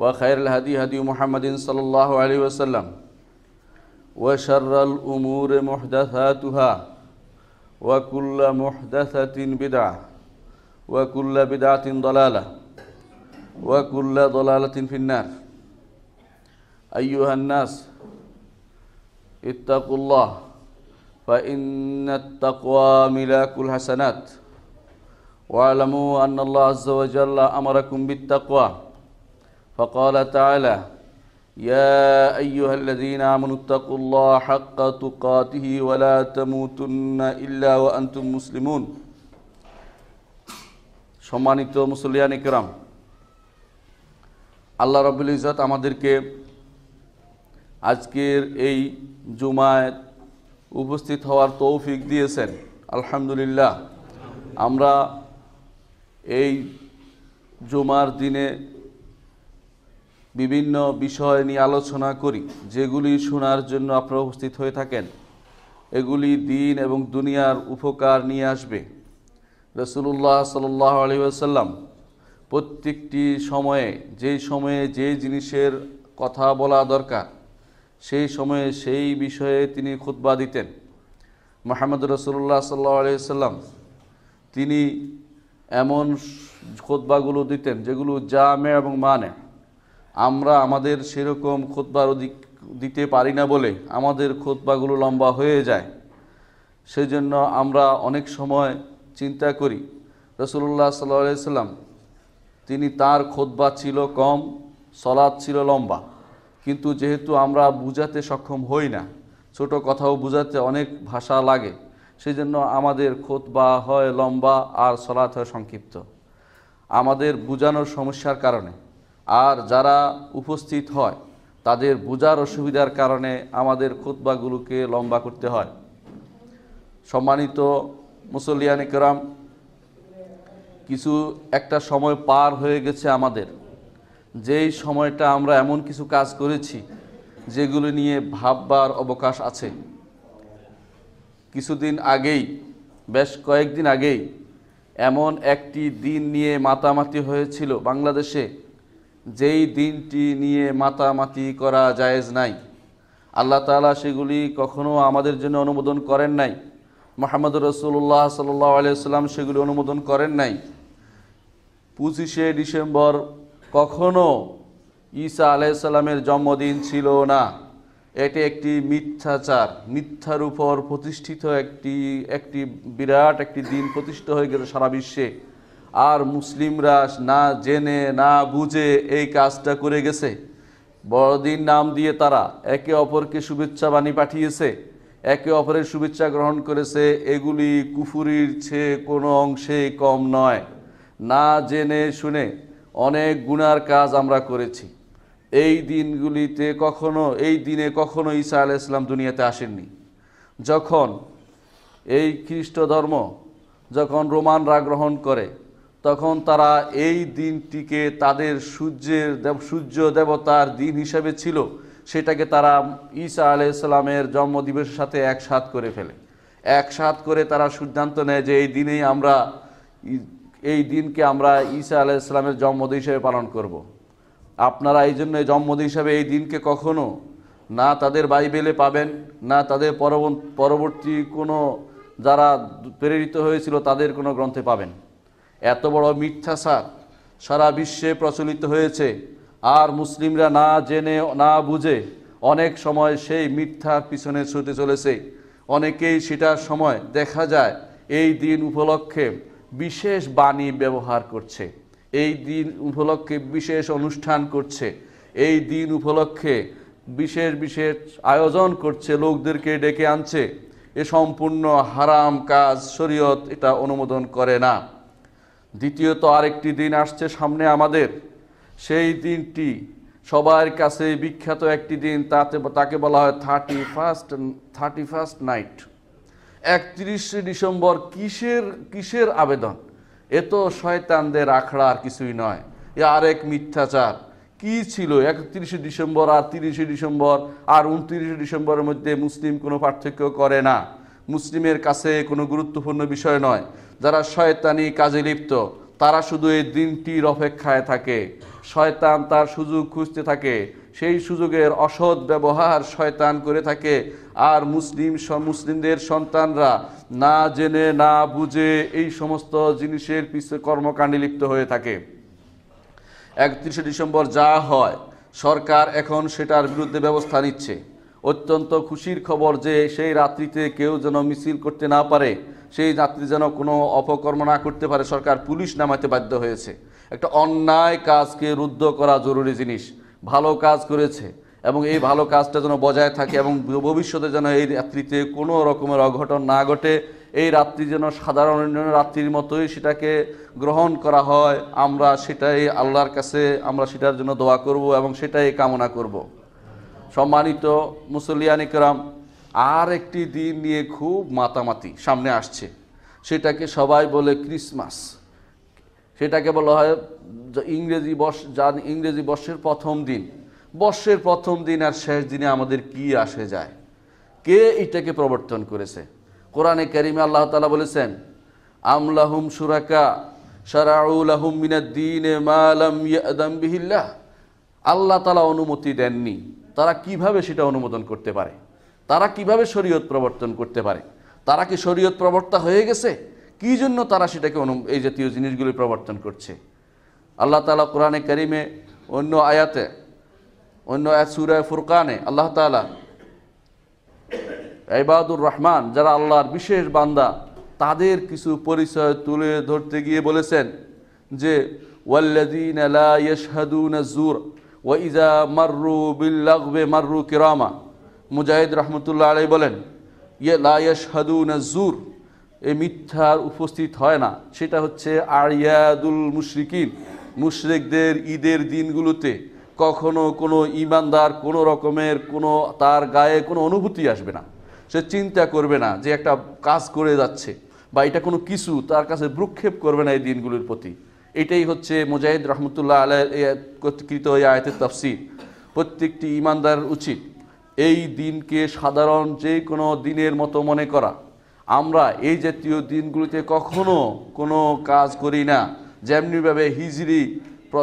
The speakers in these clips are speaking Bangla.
وخير الهدي هدي محمد صلى الله عليه وسلم وشر الأمور محدثاتها وكل محدثة بدعة وكل بدعة ضلالة وكل ضلالة في النار أيها الناس اتقوا الله فإن التقوى ملاك الحسنات واعلموا أن الله عز وجل أمركم بالتقوى فقال تعالى يا أيها الذين آمنوا اتقوا الله حق تقاته ولا تموتن إلا وأنتم مسلمون সম্মানিত মুসলিয়ান ইকরাম আল্লাহ রবুল ইজত আমাদেরকে আজকের এই জুমায় উপস্থিত হওয়ার তৌফিক দিয়েছেন আলহামদুলিল্লাহ আমরা এই জুমার দিনে বিভিন্ন বিষয় নিয়ে আলোচনা করি যেগুলি শোনার জন্য আপনারা উপস্থিত হয়ে থাকেন এগুলি দিন এবং দুনিয়ার উপকার নিয়ে আসবে রসুল্লাহ সাল্লাহ আলহিহাসাল্লাম প্রত্যেকটি সময়ে যেই সময়ে যে জিনিসের কথা বলা দরকার সেই সময়ে সেই বিষয়ে তিনি খুতবা দিতেন মাহমুদ রসুল্লাহ সাল্লাহ সাল্লাম তিনি এমন খোদবাগুলো দিতেন যেগুলো জামে এবং মানে আমরা আমাদের সেরকম খোদবার অধিক দিতে পারি না বলে আমাদের খোদবাগুলো লম্বা হয়ে যায় সেই জন্য আমরা অনেক সময় চিন্তা করি রসুল্লাহ সাল্লাম তিনি তার খোদবা ছিল কম সলাদ ছিল লম্বা কিন্তু যেহেতু আমরা বুঝাতে সক্ষম হই না ছোট কথাও বুঝাতে অনেক ভাষা লাগে সেই জন্য আমাদের খোঁতবা হয় লম্বা আর সলাৎ হয় সংক্ষিপ্ত আমাদের বুঝানোর সমস্যার কারণে আর যারা উপস্থিত হয় তাদের বোঝার অসুবিধার কারণে আমাদের খোতবাগুলোকে লম্বা করতে হয় সম্মানিত মুসলিয়ান কেরাম কিছু একটা সময় পার হয়ে গেছে আমাদের যেই সময়টা আমরা এমন কিছু কাজ করেছি যেগুলো নিয়ে ভাববার অবকাশ আছে কিছুদিন আগেই বেশ কয়েকদিন আগেই এমন একটি দিন নিয়ে মাতামাতি হয়েছিল বাংলাদেশে যেই দিনটি নিয়ে মাতামাতি করা জায়েজ নাই আল্লাহ তালা সেগুলি কখনো আমাদের জন্য অনুমোদন করেন নাই মোহাম্মদ রসুল্লাহ সাল্লাহ আলিয়াল্লাম সেগুলি অনুমোদন করেন নাই পঁচিশে ডিসেম্বর কখনো ঈসা আলাইসাল্লামের জন্মদিন ছিল না এটি একটি মিথ্যাচার মিথ্যার উপর প্রতিষ্ঠিত একটি একটি বিরাট একটি দিন প্রতিষ্ঠিত হয়ে গেল সারা বিশ্বে আর মুসলিমরা না জেনে না বুঝে এই কাজটা করে গেছে বড়দিন নাম দিয়ে তারা একে অপরকে শুভেচ্ছা বাণী পাঠিয়েছে একে অপরের শুভেচ্ছা গ্রহণ করেছে এগুলি কুফুরির চেয়ে কোনো অংশে কম নয় না জেনে শুনে অনেক গুনার কাজ আমরা করেছি এই দিনগুলিতে কখনো এই দিনে কখনো ঈসা আল ইসলাম দুনিয়াতে আসেননি যখন এই খ্রিস্ট ধর্ম যখন রোমানরা গ্রহণ করে তখন তারা এই দিনটিকে তাদের সূর্যের সূর্য দেবতার দিন হিসেবে ছিল সেটাকে তারা ঈসা আলাইসাল্লামের জন্মদিবসের সাথে একসাথ করে ফেলে একসাথ করে তারা সিদ্ধান্ত নেয় যে এই দিনেই আমরা এই দিনকে আমরা ঈসা আলাইসাল্লামের জন্মদিন হিসেবে পালন করব। আপনারা এই জন্য জন্মদিন হিসাবে এই দিনকে কখনো না তাদের বাইবেলে পাবেন না তাদের পরবর্তী কোনো যারা প্রেরিত হয়েছিল তাদের কোনো গ্রন্থে পাবেন এত বড় মিথ্যাচার সারা বিশ্বে প্রচলিত হয়েছে আর মুসলিমরা না জেনে না বুঝে অনেক সময় সেই মিথ্যার পিছনে ছুটে চলেছে অনেকেই সেটার সময় দেখা যায় এই দিন উপলক্ষে বিশেষ বাণী ব্যবহার করছে এই দিন উপলক্ষে বিশেষ অনুষ্ঠান করছে এই দিন উপলক্ষে বিশেষ বিশেষ আয়োজন করছে লোকদেরকে ডেকে আনছে এ সম্পূর্ণ হারাম কাজ শরীয়ত এটা অনুমোদন করে না দ্বিতীয়ত আরেকটি দিন আসছে সামনে আমাদের সেই দিনটি সবার কাছে বিখ্যাত একটি দিন তাতে তাকে বলা হয় thirty first thirty first night একত্রিশে ডিসেম্বর কিসের কিসের আবেদন এ তো শয়তানদের আখড়া আর কিছুই নয় এ আরেক মিথ্যাচার কি ছিল একত্রিশে ডিসেম্বর আর তিরিশে ডিসেম্বর আর উনত্রিশে ডিসেম্বরের মধ্যে মুসলিম কোনো পার্থক্য করে না মুসলিমের কাছে কোনো গুরুত্বপূর্ণ বিষয় নয় যারা শয়তানি কাজে লিপ্ত তারা শুধু এই দিনটির অপেক্ষায় থাকে শয়তান তার সুযোগ খুঁজতে থাকে সেই সুযোগের অসৎ ব্যবহার শয়তান করে থাকে আর মুসলিম মুসলিমদের সন্তানরা না জেনে না বুঝে এই সমস্ত জিনিসের পিছনে কর্মকাণ্ডে লিপ্ত হয়ে থাকে একত্রিশে ডিসেম্বর যা হয় সরকার এখন সেটার বিরুদ্ধে ব্যবস্থা নিচ্ছে অত্যন্ত খুশির খবর যে সেই রাত্রিতে কেউ যেন মিছিল করতে না পারে সেই যাত্রী যেন কোনো অপকর্ম না করতে পারে সরকার পুলিশ নামাতে বাধ্য হয়েছে একটা অন্যায় কাজকে রুদ্ধ করা জরুরি জিনিস ভালো কাজ করেছে এবং এই ভালো কাজটা যেন বজায় থাকে এবং ভবিষ্যতে যেন এই রাত্রিতে কোনো রকমের অঘটন না ঘটে এই রাত্রি যেন সাধারণ রাত্রির মতোই সেটাকে গ্রহণ করা হয় আমরা সেটাই আল্লাহর কাছে আমরা সেটার জন্য দোয়া করব এবং সেটাই কামনা করব সম্মানিত মুসলিয়ানিকরাম আর একটি দিন নিয়ে খুব মাতামাতি সামনে আসছে সেটাকে সবাই বলে ক্রিসমাস সেটাকে বলা হয় ইংরেজি বর্ষ যান ইংরেজি বর্ষের প্রথম দিন বর্ষের প্রথম দিন আর শেষ দিনে আমাদের কি আসে যায় কে এটাকে প্রবর্তন করেছে কোরআনে কারিমে আল্লাহ তালা বলেছেন আমলাহুম সুরাকা সারাউলাহুম বিহিল্লাহ আল্লাহ তালা অনুমতি দেননি তারা কিভাবে সেটা অনুমোদন করতে পারে তারা কিভাবে শরীয়ত প্রবর্তন করতে পারে তারা কি শরীয়ত প্রবর্তা হয়ে গেছে কী জন্য তারা সেটাকে অনু এই জাতীয় জিনিসগুলি প্রবর্তন করছে আল্লাহ তালা কোরআনে করিমে অন্য আয়াতে অন্য আয়াত সুরায় ফুরকানে আল্লাহ তালা এবাদুর রহমান যারা আল্লাহর বিশেষ বান্দা তাদের কিছু পরিচয় তুলে ধরতে গিয়ে বলেছেন যে ওয়াল্লাদিন আলা ওয়া ইজা মার্রু বিল্লাগবে মার্রু কিরামা মুজাহিদ রহমতুল্লাহ আলাই বলেন ইয়ে লায়শ হাদু নজুর এই মিথ্যার উপস্থিত হয় না সেটা হচ্ছে আরিয়াদুল মুশরিকিন মুশরিকদের ঈদের দিনগুলোতে কখনো কোনো ইমানদার কোনো রকমের কোনো তার গায়ে কোনো অনুভূতি আসবে না সে চিন্তা করবে না যে একটা কাজ করে যাচ্ছে বা এটা কোনো কিছু তার কাছে ভ্রুক্ষেপ করবে না এই দিনগুলির প্রতি এটাই হচ্ছে মুজাহিদ রহমতুল্লাহ আলহ কর্তৃকৃত এই আয়তের তফসির প্রত্যেকটি ইমানদার উচিত এই দিনকে সাধারণ যে কোনো দিনের মতো মনে করা আমরা এই জাতীয় দিনগুলিতে কখনো কোনো কাজ করি না যেমনিভাবে হিজড়ি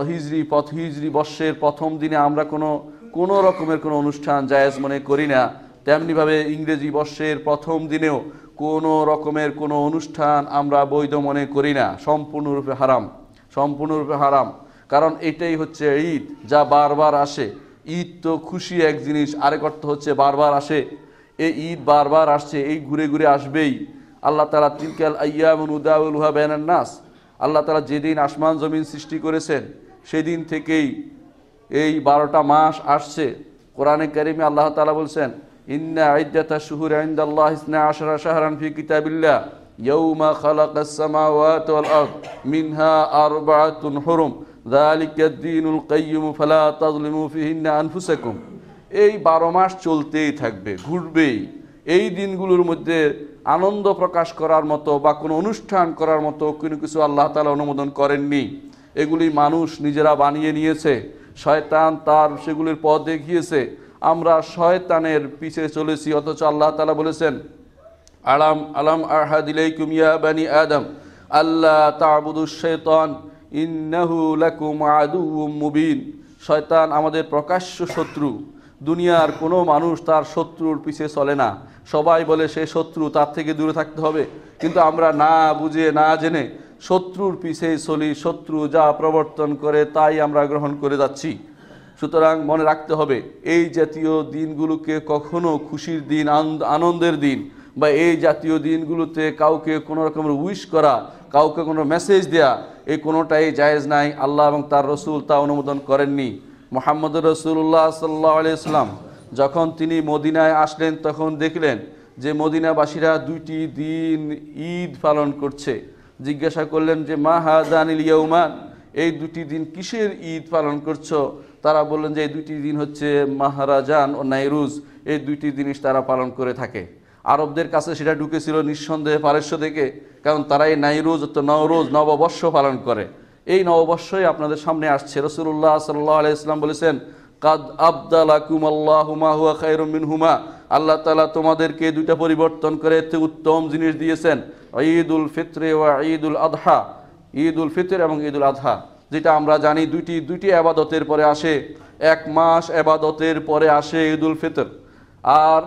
হিজড়ি পথ হিজড়ি বর্ষের প্রথম দিনে আমরা কোনো কোনো রকমের কোনো অনুষ্ঠান জায়েজ মনে করি না তেমনিভাবে ইংরেজি বর্ষের প্রথম দিনেও কোনো রকমের কোনো অনুষ্ঠান আমরা বৈধ মনে করি না সম্পূর্ণরূপে হারাম সম্পূর্ণরূপে হারাম কারণ এটাই হচ্ছে ঈদ যা বারবার আসে ঈদ তো খুশি এক জিনিস আরেক অর্থ হচ্ছে বারবার আসে এই ঈদ বারবার আসছে এই ঘুরে ঘুরে আসবেই আল্লাহ তালা তিলকাল আয়ামুন উদাউলহা বেনার নাস আল্লাহ তালা যেদিন আসমান জমিন সৃষ্টি করেছেন সেদিন থেকেই এই বারোটা মাস আসছে কোরআনে কারিমে আল্লাহ তালা বলছেন ইন্না আইদাতা শুহুর আইন্দাল্লাহ ইসনা আশরা শাহরান ফি কিতাবিল্লাহ ইয়ৌমা খালাকাস সামাওয়াত ওয়াল আরদ মিনহা আরবাতুন হুরুম আনফুসাকুম এই বারো মাস চলতেই থাকবে ঘুরবেই এই দিনগুলোর মধ্যে আনন্দ প্রকাশ করার মতো বা কোনো অনুষ্ঠান করার মতো কোনো কিছু আল্লাহ তালা অনুমোদন করেননি এগুলি মানুষ নিজেরা বানিয়ে নিয়েছে শয়তান তার সেগুলির পথ দেখিয়েছে আমরা শয়তানের পিছে চলেছি অথচ আল্লাহ তালা বলেছেন আলাম আলাম আহাদিলাই কুমিয়া বানি আদম আল্লাহ তাবুদুশ শৈতান আদু মুবিন শয়তান আমাদের প্রকাশ্য শত্রু দুনিয়ার কোনো মানুষ তার শত্রুর পিছে চলে না সবাই বলে সে শত্রু তার থেকে দূরে থাকতে হবে কিন্তু আমরা না বুঝে না জেনে শত্রুর পিছে চলি শত্রু যা প্রবর্তন করে তাই আমরা গ্রহণ করে যাচ্ছি সুতরাং মনে রাখতে হবে এই জাতীয় দিনগুলোকে কখনো খুশির দিন আনন্দের দিন বা এই জাতীয় দিনগুলোতে কাউকে কোনো রকমের উইশ করা কাউকে কোনো মেসেজ দেয়া এই কোনোটাই জায়েজ নাই আল্লাহ এবং তার রসুল তা অনুমোদন করেননি মোহাম্মদ রসুল্লাহ সাল্লাহ আলিয়াল্লাম যখন তিনি মদিনায় আসলেন তখন দেখলেন যে মদিনাবাসীরা দুইটি দিন ঈদ পালন করছে জিজ্ঞাসা করলেন যে মা হাদানিল ইয়ৌমান এই দুটি দিন কিসের ঈদ পালন করছো তারা বললেন যে এই দুটি দিন হচ্ছে মাহারাজান ও নাইরুজ এই দুইটি জিনিস তারা পালন করে থাকে আরবদের কাছে সেটা ঢুকেছিল নিঃসন্দেহে পারস্য থেকে কারণ তারা এই নাইরোজ নওরোজ নববর্ষ পালন করে এই নববর্ষই আপনাদের সামনে আসছে রসুল্লাহ সাল্লাহ ইসলাম বলেছেন কাদ হুয়া খাই রমিন হুমা আল্লাহ তালা তোমাদেরকে দুইটা পরিবর্তন করে এতে উত্তম জিনিস দিয়েছেন ঈদ উল ফিত্রে ও ঈদ উল আধহা ঈদ উল ফিতর এবং ঈদ উল আধহা যেটা আমরা জানি দুইটি দুইটি আবাদতের পরে আসে এক মাস আবাদতের পরে আসে ঈদ উল ফিতর আর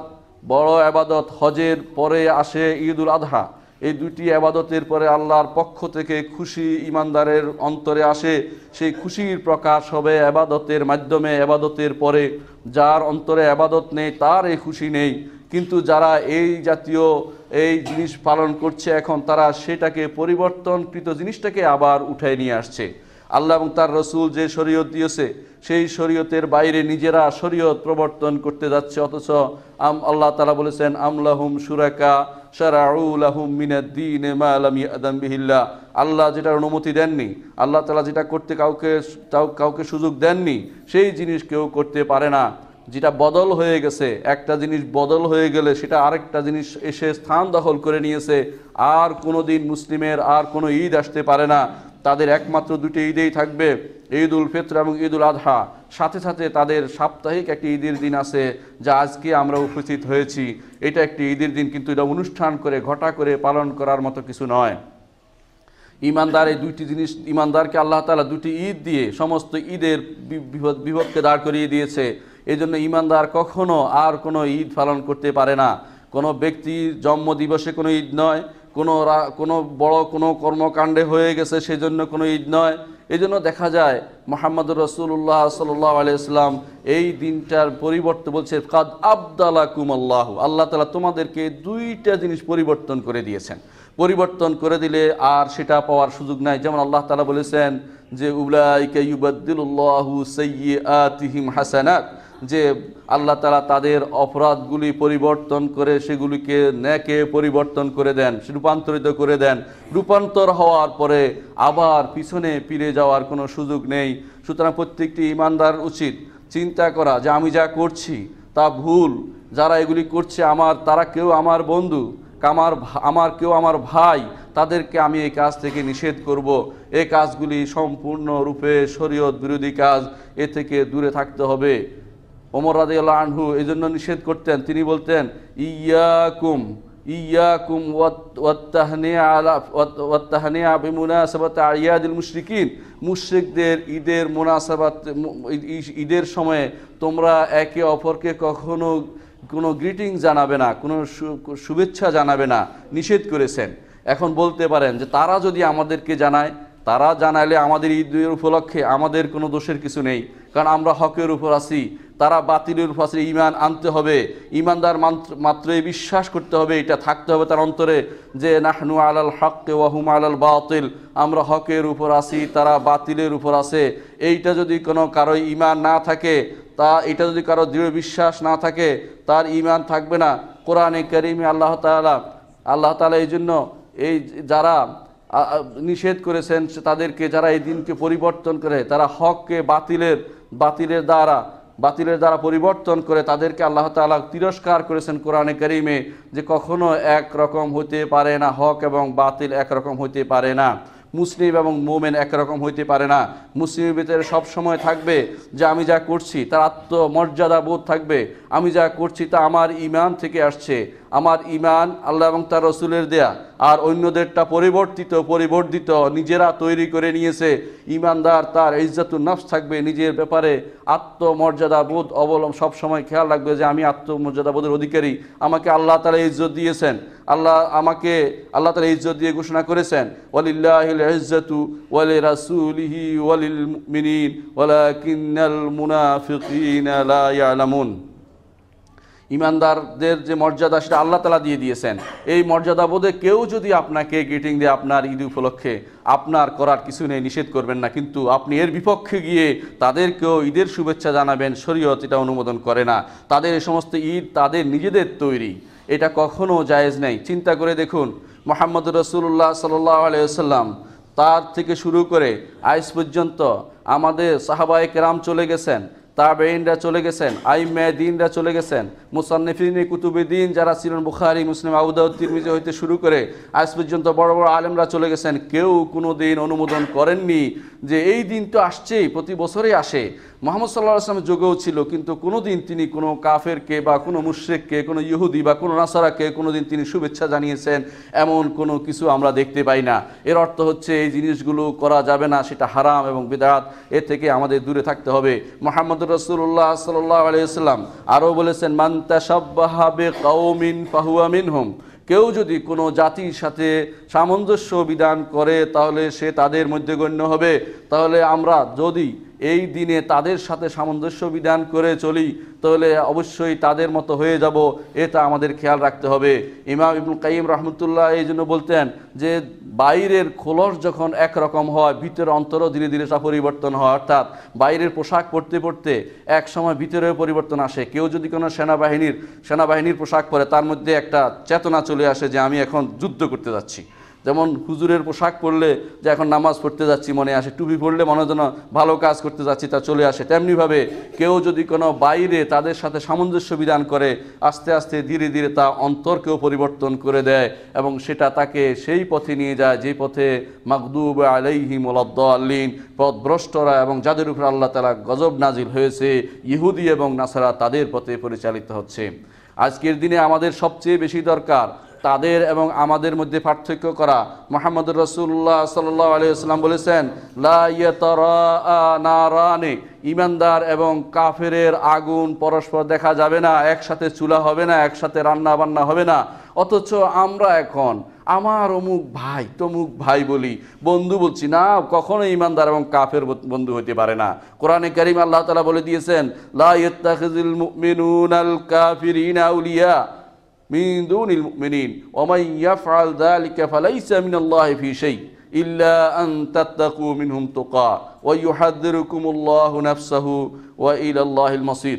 বড় আবাদত হজের পরে আসে ঈদুল আধা এই দুটি আবাদতের পরে আল্লাহর পক্ষ থেকে খুশি ইমানদারের অন্তরে আসে সেই খুশির প্রকাশ হবে আবাদতের মাধ্যমে আবাদতের পরে যার অন্তরে আবাদত নেই তার এই খুশি নেই কিন্তু যারা এই জাতীয় এই জিনিস পালন করছে এখন তারা সেটাকে পরিবর্তনকৃত জিনিসটাকে আবার উঠায় নিয়ে আসছে আল্লাহ এবং তার রসুল যে শরীয়ত দিয়েছে সেই শরীয়তের বাইরে নিজেরা শরীয়ত প্রবর্তন করতে যাচ্ছে অথচ আম আল্লাহ তালা বলেছেন আমলাহুম সুরাকা আল্লাহ যেটার অনুমতি দেননি আল্লাহ তালা যেটা করতে কাউকে কাউকে সুযোগ দেননি সেই জিনিস কেউ করতে পারে না যেটা বদল হয়ে গেছে একটা জিনিস বদল হয়ে গেলে সেটা আরেকটা জিনিস এসে স্থান দখল করে নিয়েছে আর কোনো দিন মুসলিমের আর কোনো ঈদ আসতে পারে না তাদের একমাত্র দুটি ঈদেই থাকবে ঈদ উল ফিত্র এবং ঈদ উল আজহা সাথে সাথে তাদের সাপ্তাহিক একটি ঈদের দিন আছে যা আজকে আমরা উপস্থিত হয়েছি এটা একটি ঈদের দিন কিন্তু এটা অনুষ্ঠান করে ঘটা করে পালন করার মতো কিছু নয় ইমানদার এই দুইটি জিনিস ইমানদারকে আল্লাহ তালা দুটি ঈদ দিয়ে সমস্ত ঈদের বিভক্তকে দাঁড় করিয়ে দিয়েছে এই জন্য ইমানদার কখনো আর কোনো ঈদ পালন করতে পারে না কোনো ব্যক্তির জন্মদিবসে কোনো ঈদ নয় কোনো কোনো বড় কোনো কর্মকাণ্ডে হয়ে গেছে সেই জন্য কোনো ঈদ নয় এই জন্য দেখা যায় মোহাম্মদ রসুল্লাহ সাল্লাহ আলাইসলাম এই দিনটার পরিবর্তে বলছে কাদ আবদালা কুমাল্লাহ আল্লাহ তালা তোমাদেরকে দুইটা জিনিস পরিবর্তন করে দিয়েছেন পরিবর্তন করে দিলে আর সেটা পাওয়ার সুযোগ নাই যেমন আল্লাহ তালা বলেছেন যে উবলাইকে ইউবাদ্দুল্লাহু সৈয়্যে আতিহিম হাসানাত যে আল্লাহ তালা তাদের অপরাধগুলি পরিবর্তন করে সেগুলিকে ন্যাকে পরিবর্তন করে দেন রূপান্তরিত করে দেন রূপান্তর হওয়ার পরে আবার পিছনে ফিরে যাওয়ার কোনো সুযোগ নেই সুতরাং প্রত্যেকটি ইমানদার উচিত চিন্তা করা যে আমি যা করছি তা ভুল যারা এগুলি করছে আমার তারা কেউ আমার বন্ধু আমার আমার কেউ আমার ভাই তাদেরকে আমি এই কাজ থেকে নিষেধ করব। এই কাজগুলি সম্পূর্ণরূপে শরীয়ত বিরোধী কাজ এ থেকে দূরে থাকতে হবে ওমর রাজিউল্লাহ আনহু এই জন্য নিষেধ করতেন তিনি বলতেন ইয়াকুম ইয়াকুম ওয়াত্তাহনিয়া বিমুনাসাবাত আয়াদিল মুশরিকিন মুশরিকদের ঈদের মুনাসাবাত ঈদের সময়ে তোমরা একে অপরকে কখনো কোনো গ্রিটিং জানাবে না কোনো শুভেচ্ছা জানাবে না নিষেধ করেছেন এখন বলতে পারেন যে তারা যদি আমাদেরকে জানায় তারা জানাইলে আমাদের ঈদের উপলক্ষে আমাদের কোনো দোষের কিছু নেই কারণ আমরা হকের উপর আছি তারা বাতিলের ফাঁসে ইমান আনতে হবে ইমানদার মাত্রে বিশ্বাস করতে হবে এটা থাকতে হবে তার অন্তরে যে নাহনু আলাল হককে ওয়াহুম আলাল বাতিল আমরা হকের উপর আসি তারা বাতিলের উপর আসে এইটা যদি কোনো কারো ইমান না থাকে তা এটা যদি কারো দৃঢ় বিশ্বাস না থাকে তার ইমান থাকবে না কোরআনে করিমে আল্লাহ তালা আল্লাহ তালা এই জন্য এই যারা নিষেধ করেছেন তাদেরকে যারা এই দিনকে পরিবর্তন করে তারা হককে বাতিলের বাতিলের দ্বারা বাতিলের দ্বারা পরিবর্তন করে তাদেরকে আল্লাহ তালা তিরস্কার করেছেন কোরআনে করিমে যে কখনো এক রকম হতে পারে না হক এবং বাতিল একরকম হতে পারে না মুসলিম এবং মোমেন একরকম হইতে পারে না মুসলিমের ভিতরে সবসময় থাকবে যে আমি যা করছি তার আত্মমর্যাদা বোধ থাকবে আমি যা করছি তা আমার ইমান থেকে আসছে আমার ইমান আল্লাহ এবং তার রসুলের দেয়া আর অন্যদেরটা পরিবর্তিত পরিবর্ধিত নিজেরা তৈরি করে নিয়েছে ইমানদার তার ইজ্জাতুর নাফস থাকবে নিজের ব্যাপারে আত্মমর্যাদা বোধ অবলম্ব সবসময় খেয়াল রাখবে যে আমি আত্মমর্যাদা বোধের অধিকারী আমাকে আল্লাহ তালা ইজ্জত দিয়েছেন আল্লাহ আমাকে আল্লাহ তালা ইজ্জত দিয়ে ঘোষণা করেছেন ওয়ালিল্লাহিল ইজ্জাতু ওয়ালি রাসুলিহি ওয়ালিল মিনিন ওয়ালা কিন্নাল মুনাফিকিন লা ইয়ালামুন ইমানদারদের যে মর্যাদা সেটা আল্লাহ তালা দিয়ে দিয়েছেন এই মর্যাদা বোধে কেউ যদি আপনাকে গ্রিটিং দিয়ে আপনার ঈদ উপলক্ষে আপনার করার কিছু নেই নিষেধ করবেন না কিন্তু আপনি এর বিপক্ষে গিয়ে তাদেরকেও ঈদের শুভেচ্ছা জানাবেন শরীয়ত এটা অনুমোদন করে না তাদের এই সমস্ত ঈদ তাদের নিজেদের তৈরি এটা কখনও জায়েজ নেই চিন্তা করে দেখুন মোহাম্মদ রসুল্লাহ সাল্লাহ আলিয়াল্লাম তার থেকে শুরু করে আইস পর্যন্ত আমাদের সাহাবায়ে কেরাম চলে গেছেন তাবেইনরা চলে গেছেন আইম্যাদিনরা চলে গেছেন মুসান্নিফিনী কুতুবুদ্দিন যারা ছিলেন বুখারি মুসলিম আউদাউদ্দিন তিরমিজি হইতে শুরু করে আজ পর্যন্ত বড় বড় আলেমরা চলে গেছেন কেউ কোনো দিন অনুমোদন করেননি যে এই দিন তো আসছেই প্রতি বছরই আসে মোহাম্মদ সাল্লাহ আসলামের যোগেও ছিল কিন্তু কোনো দিন তিনি কোনো কাফেরকে বা কোনো মুশ্রেককে কোনো ইহুদি বা কোনো নাসারাকে কোনো দিন তিনি শুভেচ্ছা জানিয়েছেন এমন কোনো কিছু আমরা দেখতে পাই না এর অর্থ হচ্ছে এই জিনিসগুলো করা যাবে না সেটা হারাম এবং বিদাত এর থেকে আমাদের দূরে থাকতে হবে মোহাম্মদ রসুল্লাহ সাল্লাহ আরও বলেছেন মান্তা সাব্বাহাবে কাউমিন পাহুয়ামিন হোম কেউ যদি কোনো জাতির সাথে সামঞ্জস্য বিধান করে তাহলে সে তাদের মধ্যে গণ্য হবে তাহলে আমরা যদি এই দিনে তাদের সাথে সামঞ্জস্য বিধান করে চলি তাহলে অবশ্যই তাদের মতো হয়ে যাব এটা আমাদের খেয়াল রাখতে হবে ইমাম ইবুল কাইম রহমতুল্লাহ এই জন্য বলতেন যে বাইরের খোলস যখন এক রকম হয় ভিতরের অন্তরও ধীরে ধীরে সব পরিবর্তন হয় অর্থাৎ বাইরের পোশাক পরতে পরতে এক সময় ভিতরেও পরিবর্তন আসে কেউ যদি কোনো সেনাবাহিনীর সেনাবাহিনীর পোশাক পরে তার মধ্যে একটা চেতনা চলে আসে যে আমি এখন যুদ্ধ করতে যাচ্ছি যেমন হুজুরের পোশাক পরলে যে এখন নামাজ পড়তে যাচ্ছি মনে আসে টুপি পরলে মনে যেন ভালো কাজ করতে যাচ্ছি তা চলে আসে তেমনিভাবে কেউ যদি কোনো বাইরে তাদের সাথে সামঞ্জস্য বিধান করে আস্তে আস্তে ধীরে ধীরে তা অন্তরকেও পরিবর্তন করে দেয় এবং সেটা তাকে সেই পথে নিয়ে যায় যে পথে মাকদুব আলাইহি মোলাদ্দ আল্লিন পথভ্রষ্টরা এবং যাদের উপর আল্লাহ তালা গজব নাজিল হয়েছে ইহুদি এবং নাসারা তাদের পথে পরিচালিত হচ্ছে আজকের দিনে আমাদের সবচেয়ে বেশি দরকার তাদের এবং আমাদের মধ্যে পার্থক্য করা মোহাম্মদ রসুল্লাহ সাল্লাহ আলিয়াল্লাম বলেছেন লাইয়ারানে ইমানদার এবং কাফেরের আগুন পরস্পর দেখা যাবে না একসাথে চুলা হবে না একসাথে রান্না বান্না হবে না অথচ আমরা এখন আমার অমুক ভাই তমুক ভাই বলি বন্ধু বলছি না কখনো ইমানদার এবং কাফের বন্ধু হতে পারে না কোরআনে করিম আল্লাহ তালা বলে দিয়েছেন লা আল কাফিরিনা উলিয়া من دون المؤمنين ومن يفعل ذلك فليس من الله في شيء إلا أن تتقوا منهم تقى ويحذركم الله نفسه وإلى الله المصير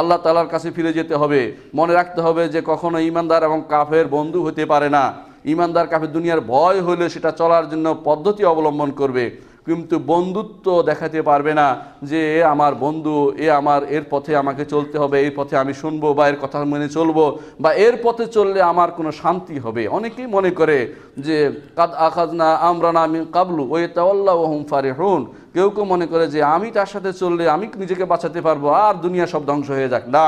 আল্লাহ তালার কাছে ফিরে যেতে হবে মনে রাখতে হবে যে কখনো ইমানদার এবং কাফের বন্ধু হতে পারে না ইমানদার কাফের দুনিয়ার ভয় হলে সেটা চলার জন্য পদ্ধতি অবলম্বন করবে কিন্তু বন্ধুত্ব দেখাতে পারবে না যে এ আমার বন্ধু এ আমার এর পথে আমাকে চলতে হবে এই পথে আমি শুনবো বা এর কথা মেনে চলবো বা এর পথে চললে আমার কোনো শান্তি হবে অনেকেই মনে করে যে কাদ আখাজনা না আমি কাবলু ওয়ে তাওয়াল্লা ওহম ফারে হুন কেউ কেউ মনে করে যে আমি তার সাথে চললে আমি নিজেকে বাঁচাতে পারবো আর দুনিয়া সব ধ্বংস হয়ে যাক না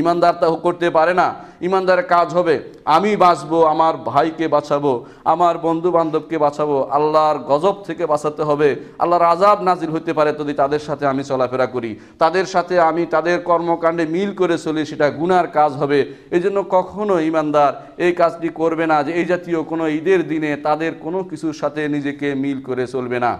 ইমানদার তা করতে পারে না ইমানদার কাজ হবে আমি বাঁচবো আমার ভাইকে বাঁচাবো আমার বন্ধু বান্ধবকে বাঁচাবো আল্লাহর গজব থেকে বাঁচাতে হবে আল্লাহর আজাব নাজির হতে পারে যদি তাদের সাথে আমি চলাফেরা করি তাদের সাথে আমি তাদের কর্মকাণ্ডে মিল করে চলি সেটা গুনার কাজ হবে এই জন্য কখনো ইমানদার এই কাজটি করবে না যে এই জাতীয় কোনো ঈদের দিনে তাদের কোনো কিছুর সাথে নিজেকে মিল করে চলবে না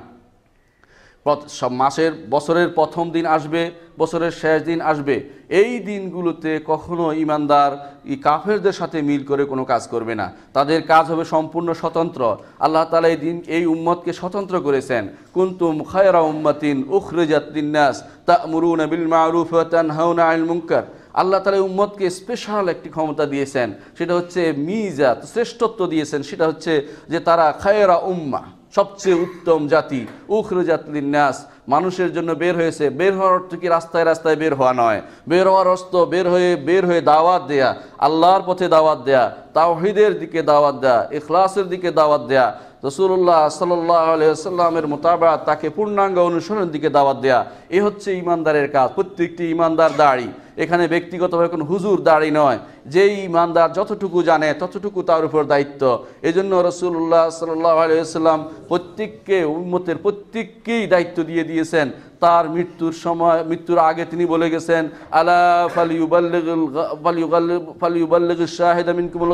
মাসের বছরের প্রথম দিন আসবে বছরের শেষ দিন আসবে এই দিনগুলোতে কখনো ইমানদার ই কাফেরদের সাথে মিল করে কোনো কাজ করবে না তাদের কাজ হবে সম্পূর্ণ স্বতন্ত্র আল্লাহ তালা এই দিন এই উম্মতকে স্বতন্ত্র করেছেন কুন্তুম খায়রা উম্মাতিন উখরেজাতিনাস তা মুরুন বিল মারুফ তানহাউন আইল মুঙ্কার আল্লাহ তালা উম্মতকে স্পেশাল একটি ক্ষমতা দিয়েছেন সেটা হচ্ছে মিজাত শ্রেষ্ঠত্ব দিয়েছেন সেটা হচ্ছে যে তারা খায়রা উম্মা সবচেয়ে উত্তম জাতি উখরু জাতলিন ন্যাস মানুষের জন্য বের হয়েছে বের হওয়ার অর্থ কি রাস্তায় রাস্তায় বের হওয়া নয় বের হওয়ার অস্ত্র বের হয়ে বের হয়ে দাওয়াত দেয়া আল্লাহর পথে দাওয়াত দেয়া তাওহিদের দিকে দাওয়াত দেয়া ইখলাসের দিকে দাওয়াত দেয়া রসুল্লাহ সাল্লাহ আলহিহাস্লামের মোতাবাত তাকে পূর্ণাঙ্গ অনুসরণের দিকে দাওয়াত দেয়া এ হচ্ছে ইমানদারের কাজ প্রত্যেকটি ইমানদার দাঁড়িয়ে এখানে ব্যক্তিগতভাবে কোনো হুজুর দাড়ি নয় যেই ইমানদার যতটুকু জানে ততটুকু তার উপর দায়িত্ব এই জন্য রসুল্লাহ সাল্লাম প্রত্যেককে উন্মতের প্রত্যেককেই দায়িত্ব দিয়ে দিয়েছেন তার মৃত্যুর সময় মৃত্যুর আগে তিনি বলে গেছেন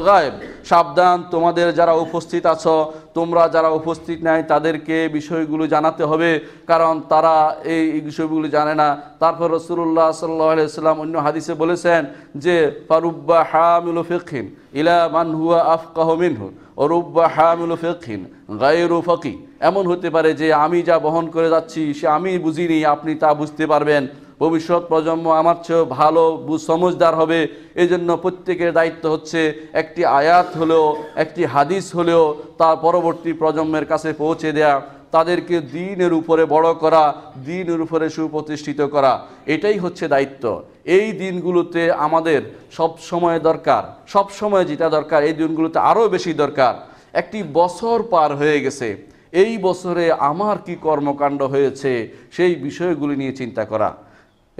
গায়েব সাবধান তোমাদের যারা উপস্থিত আছো তোমরা যারা উপস্থিত নাই তাদেরকে বিষয়গুলো জানাতে হবে কারণ তারা এই বিষয়গুলো জানে না তারপর রসুল্লাহ সাল্লাহ সাল্লাম অন্য হাদিসে বলেছেন যে ফারুব্বা হামিলু ফিকিন ইলা মানহুয়া আফকাহ মিনহু অরুব্বা হামিলু ফিকিন গায়েরু ফকি এমন হতে পারে যে আমি যা বহন করে যাচ্ছি সে আমি বুঝিনি আপনি তা বুঝতে পারবেন ভবিষ্যৎ প্রজন্ম আমার চেয়েও ভালো সমজদার হবে এজন্য প্রত্যেকের দায়িত্ব হচ্ছে একটি আয়াত হলেও একটি হাদিস হলেও তার পরবর্তী প্রজন্মের কাছে পৌঁছে দেয়া তাদেরকে দিনের উপরে বড় করা দিনের উপরে সুপ্রতিষ্ঠিত করা এটাই হচ্ছে দায়িত্ব এই দিনগুলোতে আমাদের সব সময় দরকার সব সময় যেটা দরকার এই দিনগুলোতে আরও বেশি দরকার একটি বছর পার হয়ে গেছে এই বছরে আমার কি কর্মকাণ্ড হয়েছে সেই বিষয়গুলি নিয়ে চিন্তা করা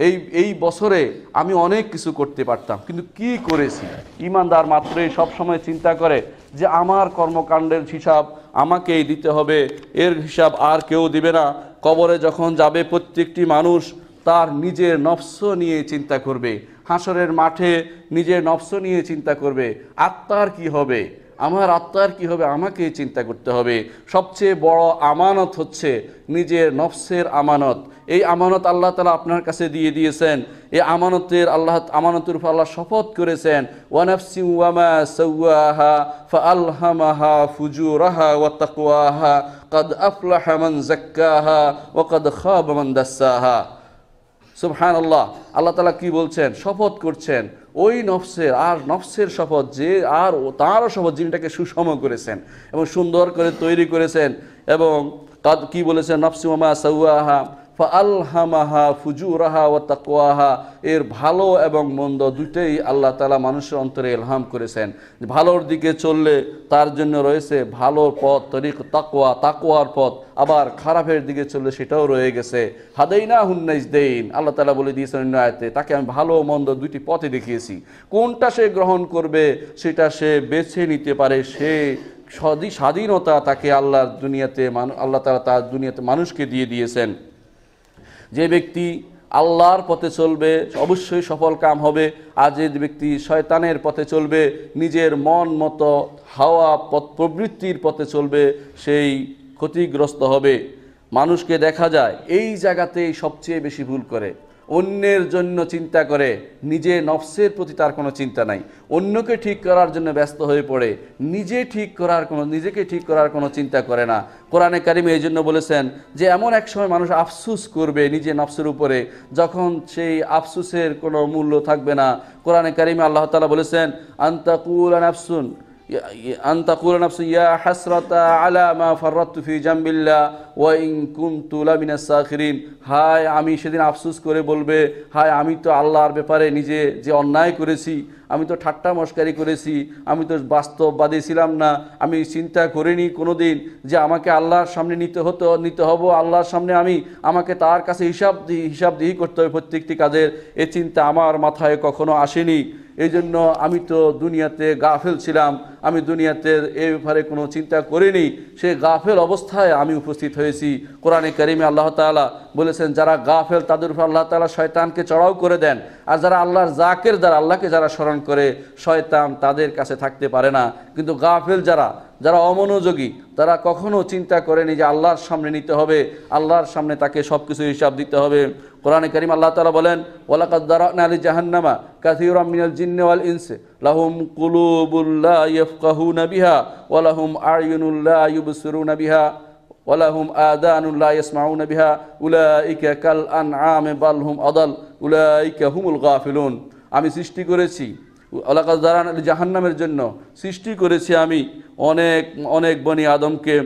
এই এই বছরে আমি অনেক কিছু করতে পারতাম কিন্তু কি করেছি ইমানদার মাত্রই সবসময় চিন্তা করে যে আমার কর্মকাণ্ডের হিসাব আমাকেই দিতে হবে এর হিসাব আর কেউ দিবে না কবরে যখন যাবে প্রত্যেকটি মানুষ তার নিজের নফস নিয়ে চিন্তা করবে হাসরের মাঠে নিজের নফস নিয়ে চিন্তা করবে আত্মার কি হবে আমার আত্মার কি হবে আমাকে চিন্তা করতে হবে সবচেয়ে বড় আমানত হচ্ছে নিজের নফসের আমানত এই আমানত আল্লাহ তালা আপনার কাছে দিয়ে দিয়েছেন এই আমানতের আল্লাহ আমানতের উপর আল্লাহ শপথ করেছেন ওয়ানাফসি ওয়ামা সৌয়াহা ফালহামাহা ফুজুরাহা ওয়া তাকুয়াহা কদ আফলাহা মান জাক্কাহা ওয়া কদ খাব দাসাহা সুবহান আল্লাহ আল্লাহ তালা কি বলছেন শপথ করছেন ওই নফসের আর নফসের শপথ যে আর তাঁরও শপথ যিনিটাকে সুষম করেছেন এবং সুন্দর করে তৈরি করেছেন এবং কি বলেছেন নফসিমা মামা আলহামাহা ফুজুরাহা ও তাকোয়াহা এর ভালো এবং মন্দ দুটেই আল্লাহ তালা মানুষের অন্তরে এলহাম করেছেন ভালোর দিকে চললে তার জন্য রয়েছে ভালো পথ তরিক তাকোয়া তাকোয়ার পথ আবার খারাপের দিকে চললে সেটাও রয়ে গেছে হাদেই না হুন্নাইজ দেইন আল্লাহ তালা বলে দিয়েছেন অন্য আয়তে তাকে আমি ভালো মন্দ দুটি পথে দেখিয়েছি কোনটা সে গ্রহণ করবে সেটা সে বেছে নিতে পারে সে স্বাধীনতা তাকে আল্লাহর দুনিয়াতে আল্লাহ তালা তার দুনিয়াতে মানুষকে দিয়ে দিয়েছেন যে ব্যক্তি আল্লাহর পথে চলবে অবশ্যই সফল কাম হবে আর যে ব্যক্তি শয়তানের পথে চলবে নিজের মন মতো হাওয়া পথ প্রবৃত্তির পথে চলবে সেই ক্ষতিগ্রস্ত হবে মানুষকে দেখা যায় এই জায়গাতেই সবচেয়ে বেশি ভুল করে অন্যের জন্য চিন্তা করে নিজে নফসের প্রতি তার কোনো চিন্তা নাই অন্যকে ঠিক করার জন্য ব্যস্ত হয়ে পড়ে নিজে ঠিক করার কোনো নিজেকে ঠিক করার কোনো চিন্তা করে না কোরআনে কারিম এই জন্য বলেছেন যে এমন এক সময় মানুষ আফসুস করবে নিজে নফসের উপরে যখন সেই আফসুসের কোনো মূল্য থাকবে না কোরআনে কারিমে আল্লাহ তালা বলেছেন আন্তাকুল আফসুন أن تقول نفسي يا حسرة على ما فرطت في جنب الله وإن كنت لمن الساخرين হায় আমি সেদিন আফসুস করে বলবে হায় আমি তো আল্লাহর ব্যাপারে নিজে যে অন্যায় করেছি আমি তো ঠাট্টা মস্কারি করেছি আমি তো বাস্তববাদী ছিলাম না আমি চিন্তা করিনি কোনো দিন যে আমাকে আল্লাহর সামনে নিতে হতো নিতে হব আল্লাহর সামনে আমি আমাকে তার কাছে হিসাব দিই হিসাব হিসাবদিহি করতে হবে প্রত্যেকটি কাজের এ চিন্তা আমার মাথায় কখনো আসেনি এই জন্য আমি তো দুনিয়াতে গাফেল ছিলাম আমি দুনিয়াতে এ ব্যাপারে কোনো চিন্তা করিনি সে গাফেল অবস্থায় আমি উপস্থিত হয়েছি কোরআনে করিমে আল্লাহ তালা বলেছেন যারা গাফেল তাদের উপর আল্লাহ তালা শয়তানকে চড়াও করে দেন আর যারা আল্লাহর জাকের দ্বারা আল্লাহকে যারা স্মরণ করে শয়তান তাদের কাছে থাকতে পারে না কিন্তু গাফেল যারা যারা অমনোযোগী তারা কখনো চিন্তা করেনি যে আল্লাহর সামনে নিতে হবে আল্লাহর সামনে তাকে সব কিছু হিসাব দিতে হবে কোরআনে করিম আল্লাহ তালা বলেন ওলাকাদ্দারানা আলী জাহান্নামা কাসিউরাম মিনাল জিন্নেওয়াল ইনসে লাহুম কুলুবুল্লাহ নবিহা বিহা ওয়ালাহুম আয়ুনুল্লাহ সুরু নবিহা ওয়ালাহুম আদানুল্লাহ ইসমাউনা বিহা উলাইকা কাল আন আনআমে বালহুম আদাল উলাইকা হুমুল গাফিলুন আমি সৃষ্টি করেছি ওলাকাদ্দারান আলী জাহান্নামের জন্য সৃষ্টি করেছি আমি অনেক অনেক বনি আদমকে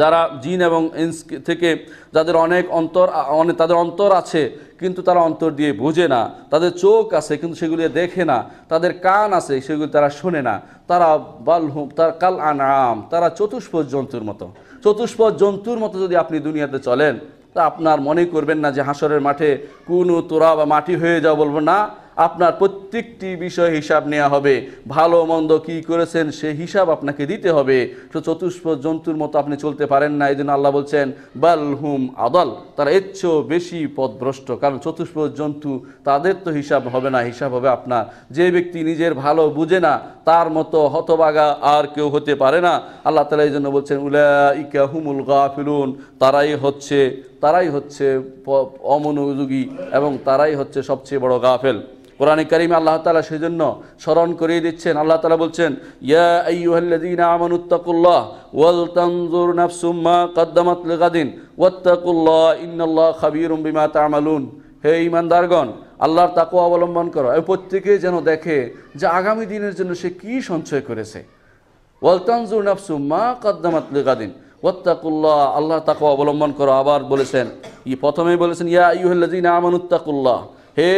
যারা জিন এবং ইন্স থেকে যাদের অনেক অন্তর অনেক তাদের অন্তর আছে কিন্তু তারা অন্তর দিয়ে বোঝে না তাদের চোখ আছে কিন্তু সেগুলি দেখে না তাদের কান আছে সেগুলি তারা শোনে না তারা বাল তার কাল আনাম তারা চতুষ্পদ জন্তুর মতো চতুষ্পদ জন্তুর মতো যদি আপনি দুনিয়াতে চলেন তা আপনার মনে করবেন না যে হাঁসরের মাঠে কোনো তোরা বা মাটি হয়ে যাও বলবো না আপনার প্রত্যেকটি বিষয় হিসাব নেওয়া হবে ভালো মন্দ কী করেছেন সে হিসাব আপনাকে দিতে হবে তো চতুষ্প জন্তুর মতো আপনি চলতে পারেন না এই জন্য আল্লাহ বলছেন বাল হুম আদল তারা এর চেয়েও বেশি পথভ্রষ্ট কারণ চতুষ্প জন্তু তাদের তো হিসাব হবে না হিসাব হবে আপনার যে ব্যক্তি নিজের ভালো বুঝে না তার মতো হতবাগা আর কেউ হতে পারে না আল্লাহ তালা এই জন্য বলছেন উলাইকা হুমুল গা ফিরুন তারাই হচ্ছে তারাই হচ্ছে অমনোযোগী এবং তারাই হচ্ছে সবচেয়ে বড় গাফেল কোরআনে করিমে আল্লাহ তালা সেই জন্য স্মরণ করিয়ে দিচ্ছেন আল্লাহ তালা বলছেন ইয়া কদ্দামাত ওয়াত্তাকুল্লাহ হে ইমানদারগণ আল্লাহর তাকে অবলম্বন করো এই প্রত্যেকে যেন দেখে যে আগামী দিনের জন্য সে কি সঞ্চয় করেছে ওয়ালতানজুর নাফসু মা কদ্দামাত লেগাদিন ওয়াত্তাকুল্লাহ আল্লাহ তাকে অবলম্বন করো আবার বলেছেন ই প্রথমেই বলেছেন ইয়া ইউহল্লাদিন আমানুত্তাকুল্লাহ হে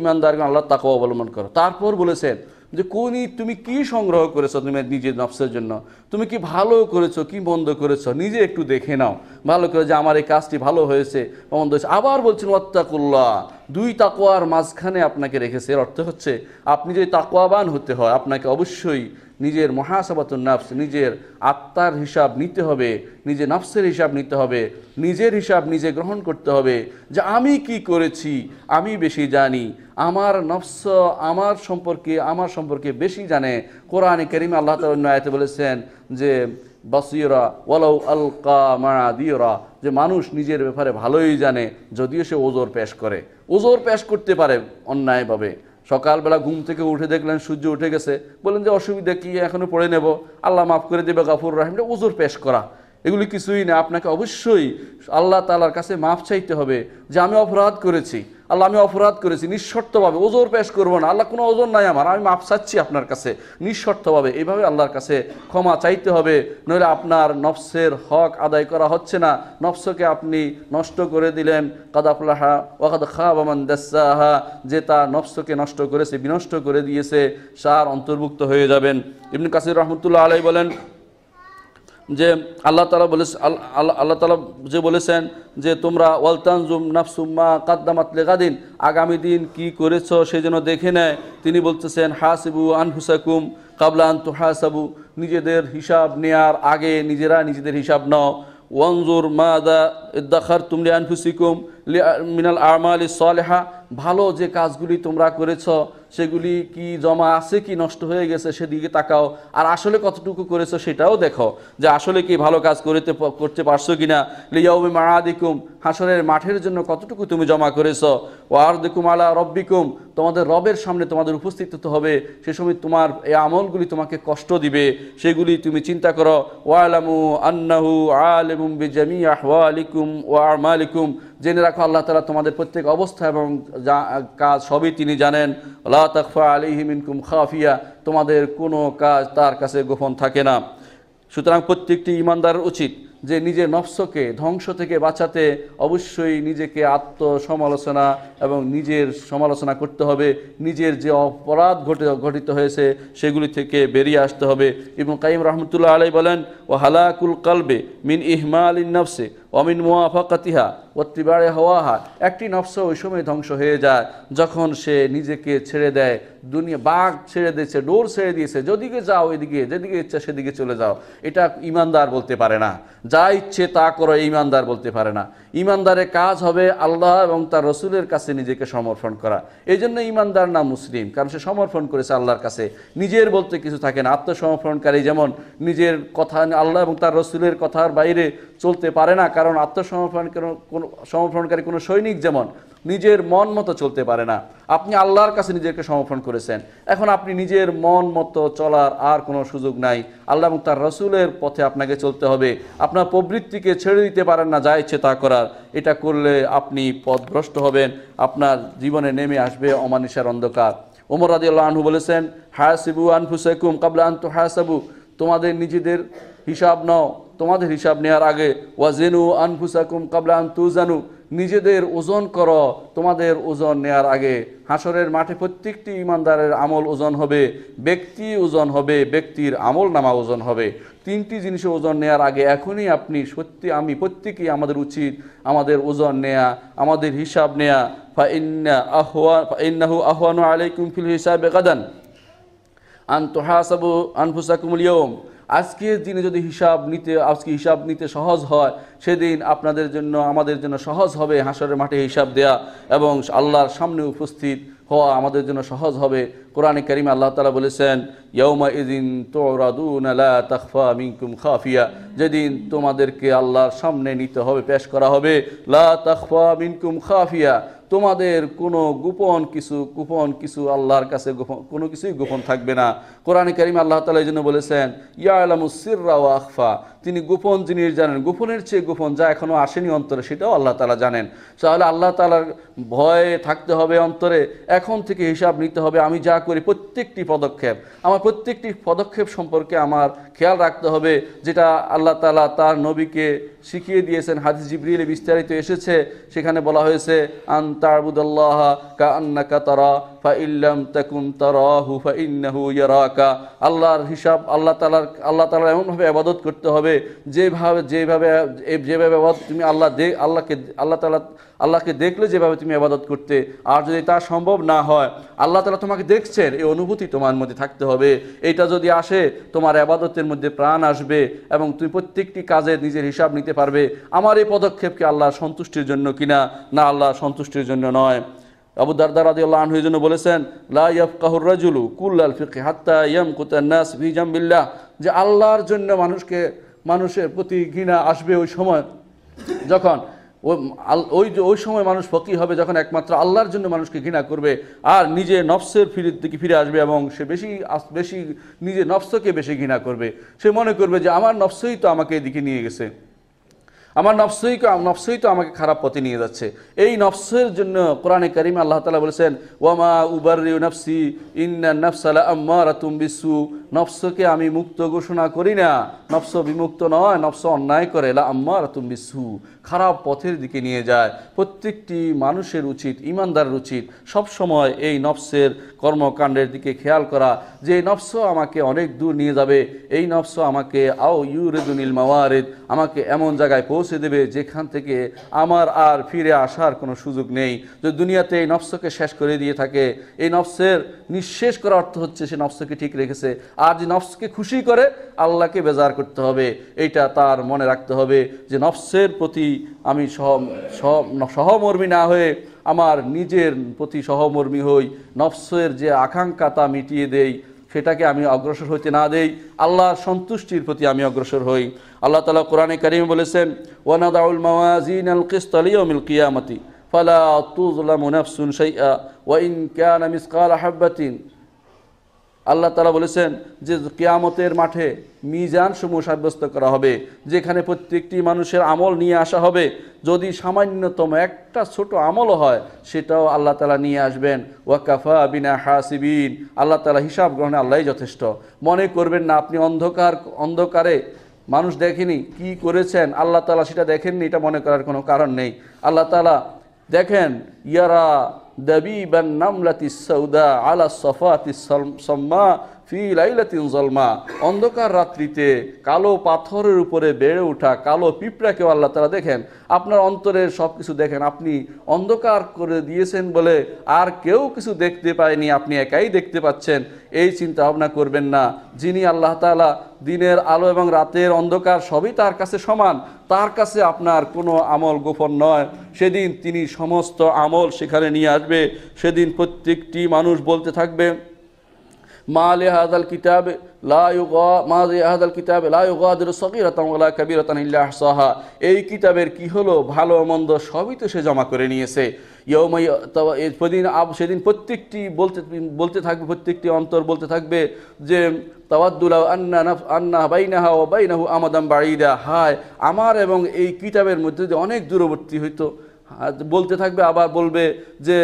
ইমানদার আল্লাহ তাকে অবলম্বন করো তারপর বলেছেন যে কোনই তুমি কি সংগ্রহ করেছো তুমি নিজের নফসের জন্য তুমি কি ভালো করেছো কি বন্ধ করেছো নিজে একটু দেখে নাও ভালো করে যে আমার এই কাজটি ভালো হয়েছে বন্ধ হয়েছে আবার বলছেন অত্তাকুল্লাহ দুই তাকোয়ার মাঝখানে আপনাকে রেখেছে এর অর্থ হচ্ছে আপনি যদি তাকোয়াবান হতে হয় আপনাকে অবশ্যই নিজের মহাসাবাতুল নাফস নিজের আত্মার হিসাব নিতে হবে নিজে নফসের হিসাব নিতে হবে নিজের হিসাব নিজে গ্রহণ করতে হবে যে আমি কি করেছি আমি বেশি জানি আমার নফস আমার সম্পর্কে আমার সম্পর্কে বেশি জানে কোরআনে করিম আল্লাহ তাল বলেছেন যে বাসিরা ওয়ালাউ কামা মাদিয়রা যে মানুষ নিজের ব্যাপারে ভালোই জানে যদিও সে ওজোর পেশ করে ওজোর পেশ করতে পারে অন্যায়ভাবে সকালবেলা ঘুম থেকে উঠে দেখলেন সূর্য উঠে গেছে বলেন যে অসুবিধা কী এখনও পড়ে নেব আল্লাহ মাফ করে দেবে গাফুর রাহিমটা উজুর পেশ করা এগুলি কিছুই না আপনাকে অবশ্যই আল্লাহ তালার কাছে মাফ চাইতে হবে যে আমি অপরাধ করেছি আল্লাহ আমি অপরাধ করেছি নিঃশর্তভাবে ওজোর পেশ করবো না আল্লাহ কোনো ওজোর নাই আমার আমি মাপ চাচ্ছি আপনার কাছে নিঃশর্তভাবে এইভাবে আল্লাহর কাছে ক্ষমা চাইতে হবে নইলে আপনার নফসের হক আদায় করা হচ্ছে না নফসকে আপনি নষ্ট করে দিলেন কাদাফলাহা ওয়াকাদ খাবামান দাসাহা যে তা নফসকে নষ্ট করেছে বিনষ্ট করে দিয়েছে সার অন্তর্ভুক্ত হয়ে যাবেন ইবনু কাসির রহমতুল্লাহ আলাই বলেন যে আল্লাহ তালা বলে আল্লাহ তালা যে বলেছেন যে তোমরা ওয়ালতানজুম নাফসুম্মা কাদ্দামাত লেগাদিন আগামী দিন কি করেছ সেই জন্য দেখে নেয় তিনি বলতেছেন হাসিবু আনহুসাকুম কাবলান তু হাসাবু নিজেদের হিসাব নেয়ার আগে নিজেরা নিজেদের হিসাব নাও ওয়ানজুর দা ইদ্দাখার তুমলে আনহুসিকুম মিনাল আমাল সালেহা ভালো যে কাজগুলি তোমরা করেছ সেগুলি কি জমা আছে কি নষ্ট হয়ে গেছে সেদিকে তাকাও আর আসলে কতটুকু করেছো সেটাও দেখো যে আসলে কি ভালো কাজ করতে করতে পারছো কি না লিয়াউমি মারাদিকুম হাসনের মাঠের জন্য কতটুকু তুমি জমা করেছো ওয়ার দেখুম আলা রব্বিকুম তোমাদের রবের সামনে তোমাদের উপস্থিত হতে হবে সে সময় তোমার এই আমলগুলি তোমাকে কষ্ট দিবে সেগুলি তুমি চিন্তা করো ওয়ালামু আন্নাহু আলেমুম বেজামি আলিকুম ওয়া আমালিকুম জেনে রাখো রাখো আল্লাহ তালা তোমাদের প্রত্যেক অবস্থা এবং যা কাজ সবই তিনি জানেন আল্লাহ তকফা আলিহিম ইনকুম খাফিয়া তোমাদের কোনো কাজ তার কাছে গোপন থাকে না সুতরাং প্রত্যেকটি ইমানদারের উচিত যে নিজের নফসকে ধ্বংস থেকে বাঁচাতে অবশ্যই নিজেকে আত্মসমালোচনা এবং নিজের সমালোচনা করতে হবে নিজের যে অপরাধ ঘটে ঘটিত হয়েছে সেগুলি থেকে বেরিয়ে আসতে হবে এবং কাইম রহমতুল্লাহ আলাই বলেন ও হালাকুল কালবে মিন ইহমা আলিন নফসে অমিন মুআফাকাতিহা হওয়া হওয়াহা একটি নফস ওই সময় ধ্বংস হয়ে যায় যখন সে নিজেকে ছেড়ে দেয় দুনিয়া বাঘ ছেড়ে দিয়েছে ডোর ছেড়ে দিয়েছে যদিকে যাও ওইদিকে যেদিকে ইচ্ছা সেদিকে চলে যাও এটা ইমানদার বলতে পারে না যা ইচ্ছে তা করো ইমানদার বলতে পারে না ইমানদারের কাজ হবে আল্লাহ এবং তার রসুলের কাছে নিজেকে সমর্পণ করা এই জন্য ইমানদার না মুসলিম কারণ সে সমর্পণ করেছে আল্লাহর কাছে নিজের বলতে কিছু থাকে না আত্মসমর্পণকারী যেমন নিজের কথা আল্লাহ এবং তার রসুলের কথার বাইরে চলতে পারে না কারণ আত্মসমর্পণ কোনো সমর্পণকারী কোনো সৈনিক যেমন নিজের মন মতো চলতে পারে না আপনি আল্লাহর কাছে নিজেকে সমর্পণ করেছেন এখন আপনি নিজের মন মতো চলার আর কোনো সুযোগ নাই আল্লাহ এবং তার রসুলের পথে আপনাকে চলতে হবে আপনার প্রবৃত্তিকে ছেড়ে দিতে পারেন না যা ইচ্ছে তা করার এটা করলে আপনি পথভ্রষ্ট হবেন আপনার জীবনে নেমে আসবে অমানিসার অন্ধকার ওমর আল্লাহ আনহু বলেছেন হায়াসিবু আনফুসেকুম কাবলা আন্তু হায়াসাবু তোমাদের নিজেদের হিসাব নাও তোমাদের হিসাব নেওয়ার আগে ওয়াজেনু আনফুসাকুম কাবলান তুজানু নিজেদের ওজন কর তোমাদের ওজন নেয়ার আগে হাসরের মাঠে প্রত্যেকটি ইমানদারের আমল ওজন হবে ব্যক্তি ওজন হবে ব্যক্তির আমল নামা ওজন হবে তিনটি জিনিসের ওজন নেয়ার আগে এখনই আপনি সত্যি আমি প্রত্যেকেই আমাদের উচিত আমাদের ওজন নেয়া আমাদের হিসাব নেয়া ফাইন্না ইন্না আহওয়া ইন্নাহু আহওয়ানু আলাইকুম ফিল হিসাবে আন্তহাসাবু আন আজকের দিনে যদি হিসাব নিতে আজকে হিসাব নিতে সহজ হয় সেদিন আপনাদের জন্য আমাদের জন্য সহজ হবে হাসরের মাঠে হিসাব দেয়া এবং আল্লাহর সামনে উপস্থিত হওয়া আমাদের জন্য সহজ হবে কোরআনে করিমে আল্লাহ তালা বলেছেন ইয়ৌমা ইদিন তোরাদুনালা মিনকুম খাফিয়া যেদিন তোমাদেরকে আল্লাহর সামনে নিতে হবে পেশ করা হবে লা তাকফা মিনকুম খাফিয়া তোমাদের কোনো গোপন কিছু গোপন কিছু আল্লাহর কাছে গোপন কোনো কিছুই গোপন থাকবে না কোরআন করিম আল্লাহ তালা এই জন্য বলেছেন ইয়া ইয়ালামুসিররা ও আখফা তিনি গোপন জিনিস জানেন গোপনের চেয়ে গোপন যা এখনও আসেনি অন্তরে সেটাও আল্লাহ তালা জানেন তাহলে আল্লাহ তালার ভয়ে থাকতে হবে অন্তরে এখন থেকে হিসাব নিতে হবে আমি যা করি প্রত্যেকটি পদক্ষেপ আমার প্রত্যেকটি পদক্ষেপ সম্পর্কে আমার খেয়াল রাখতে হবে যেটা আল্লাহ তালা তার নবীকে শিখিয়ে দিয়েছেন হাদিস জিবরিলে বিস্তারিত এসেছে সেখানে বলা হয়েছে আন أن تعبد الله كأنك ترى তাকুম আল্লাহর হিসাব আল্লাহ তালার আল্লাহ এমনভাবে করতে হবে যেভাবে যেভাবে যেভাবে তুমি আল্লাহ দে আল্লাহকে আল্লাহ আল্লাহকে দেখলে যেভাবে তুমি আবাদত করতে আর যদি তা সম্ভব না হয় আল্লাহ তালা তোমাকে দেখছেন এই অনুভূতি তোমার মধ্যে থাকতে হবে এটা যদি আসে তোমার আবাদতের মধ্যে প্রাণ আসবে এবং তুমি প্রত্যেকটি কাজে নিজের হিসাব নিতে পারবে আমার এই পদক্ষেপকে আল্লাহর সন্তুষ্টির জন্য কিনা না আল্লাহ সন্তুষ্টির জন্য নয় আবু দারদার আদি আল্লাহ জন্য বলেছেন লা কুল্লাল ফিকে হাত্তা ইয়াম কুতান্নাস ফি জাম্বিল্লাহ যে আল্লাহর জন্য মানুষকে মানুষের প্রতি ঘৃণা আসবে ওই সময় যখন ওই ওই সময় মানুষ ফকি হবে যখন একমাত্র আল্লাহর জন্য মানুষকে ঘৃণা করবে আর নিজে নফসের ফিরে দিকে ফিরে আসবে এবং সে বেশি বেশি নিজে নফসকে বেশি ঘৃণা করবে সে মনে করবে যে আমার নফসই তো আমাকে এদিকে নিয়ে গেছে আমার নফসই নফসই তো আমাকে খারাপ পথে নিয়ে যাচ্ছে এই নফসের জন্য কোরআনে করিম আল্লাহ তালা বলেছেন ওয়ামা উবার নফসি ইন্না নফসালা আম্মার বিসু নফসকে আমি মুক্ত ঘোষণা করি না নফস বিমুক্ত নয় নফস অন্যায় করে লা আম্মার বিসু খারাপ পথের দিকে নিয়ে যায় প্রত্যেকটি মানুষের উচিত ইমানদার উচিত সবসময় এই নফসের কর্মকাণ্ডের দিকে খেয়াল করা যে নফস আমাকে অনেক দূর নিয়ে যাবে এই নফস আমাকে আও ইউরেদুনিল মাওয়ারেদ আমাকে এমন জায়গায় পৌঁছে দেবে যেখান থেকে আমার আর ফিরে আসার কোনো সুযোগ নেই যদি দুনিয়াতে এই নফসকে শেষ করে দিয়ে থাকে এই নফসের নিঃশেষ করার অর্থ হচ্ছে সে নফসকে ঠিক রেখেছে আর যে নফসকে খুশি করে আল্লাহকে বেজার করতে হবে এইটা তার মনে রাখতে হবে যে নফসের প্রতি আমি সহ সহমর্মী না হয়ে আমার নিজের প্রতি সহমর্মী হই নফসের যে আকাঙ্ক্ষা তা মিটিয়ে দেই সেটাকে আমি অগ্রসর হইতে না দেই আল্লাহ সন্তুষ্টির প্রতি আমি অগ্রসর হই আল্লাহ তালা কোরআনে করিম বলেছেন ওয়ানাদাউল মাওয়াজিন আল কিস্তলি ওমিল কিয়ামতি ফালা তুজলাম ওয়াইন ক্যান মিসকাল হাব্বাতিন আল্লাহ তালা বলেছেন যে কেয়ামতের মাঠে মিজান সমূহ সাব্যস্ত করা হবে যেখানে প্রত্যেকটি মানুষের আমল নিয়ে আসা হবে যদি সামান্যতম একটা ছোট আমলও হয় সেটাও আল্লাহ তালা নিয়ে আসবেন ওয়াকাফা বিনা হাসিবিন আল্লাহ তালা হিসাব গ্রহণে আল্লাহ যথেষ্ট মনে করবেন না আপনি অন্ধকার অন্ধকারে মানুষ দেখেনি কি করেছেন আল্লাহ তালা সেটা দেখেননি এটা মনে করার কোনো কারণ নেই আল্লাহ তালা দেখেন ইয়ারা دبيب النملة السوداء على الصفات الصماء ফি লাইলাতিন জলমা অন্ধকার রাত্রিতে কালো পাথরের উপরে বেড়ে ওঠা কালো পিঁপড়াকেও আল্লাহ তারা দেখেন আপনার অন্তরের সব কিছু দেখেন আপনি অন্ধকার করে দিয়েছেন বলে আর কেউ কিছু দেখতে পায়নি আপনি একাই দেখতে পাচ্ছেন এই চিন্তা ভাবনা করবেন না যিনি আল্লাহ তালা দিনের আলো এবং রাতের অন্ধকার সবই তার কাছে সমান তার কাছে আপনার কোনো আমল গোপন নয় সেদিন তিনি সমস্ত আমল সেখানে নিয়ে আসবে সেদিন প্রত্যেকটি মানুষ বলতে থাকবে মা আলিহাদাল কিতাবে লাহাদাল কিতাবে লাউগাদির সকিরতলা কবিরতন ইল্লাহ সাহা এই কিতাবের কি হলো ভালো মন্দ সবই তো সে জমা করে নিয়েছে ইয়মাই সেদিন সেদিন প্রত্যেকটি বলতে বলতে থাকবে প্রত্যেকটি অন্তর বলতে থাকবে যে তাওয়াদ্দুলা আন্না আন্না বাইনাহা ও বাইনাহু আমাদাম বাড়িদা হায় আমার এবং এই কিতাবের মধ্যে যদি অনেক দূরবর্তী হইতো বলতে থাকবে আবার বলবে যে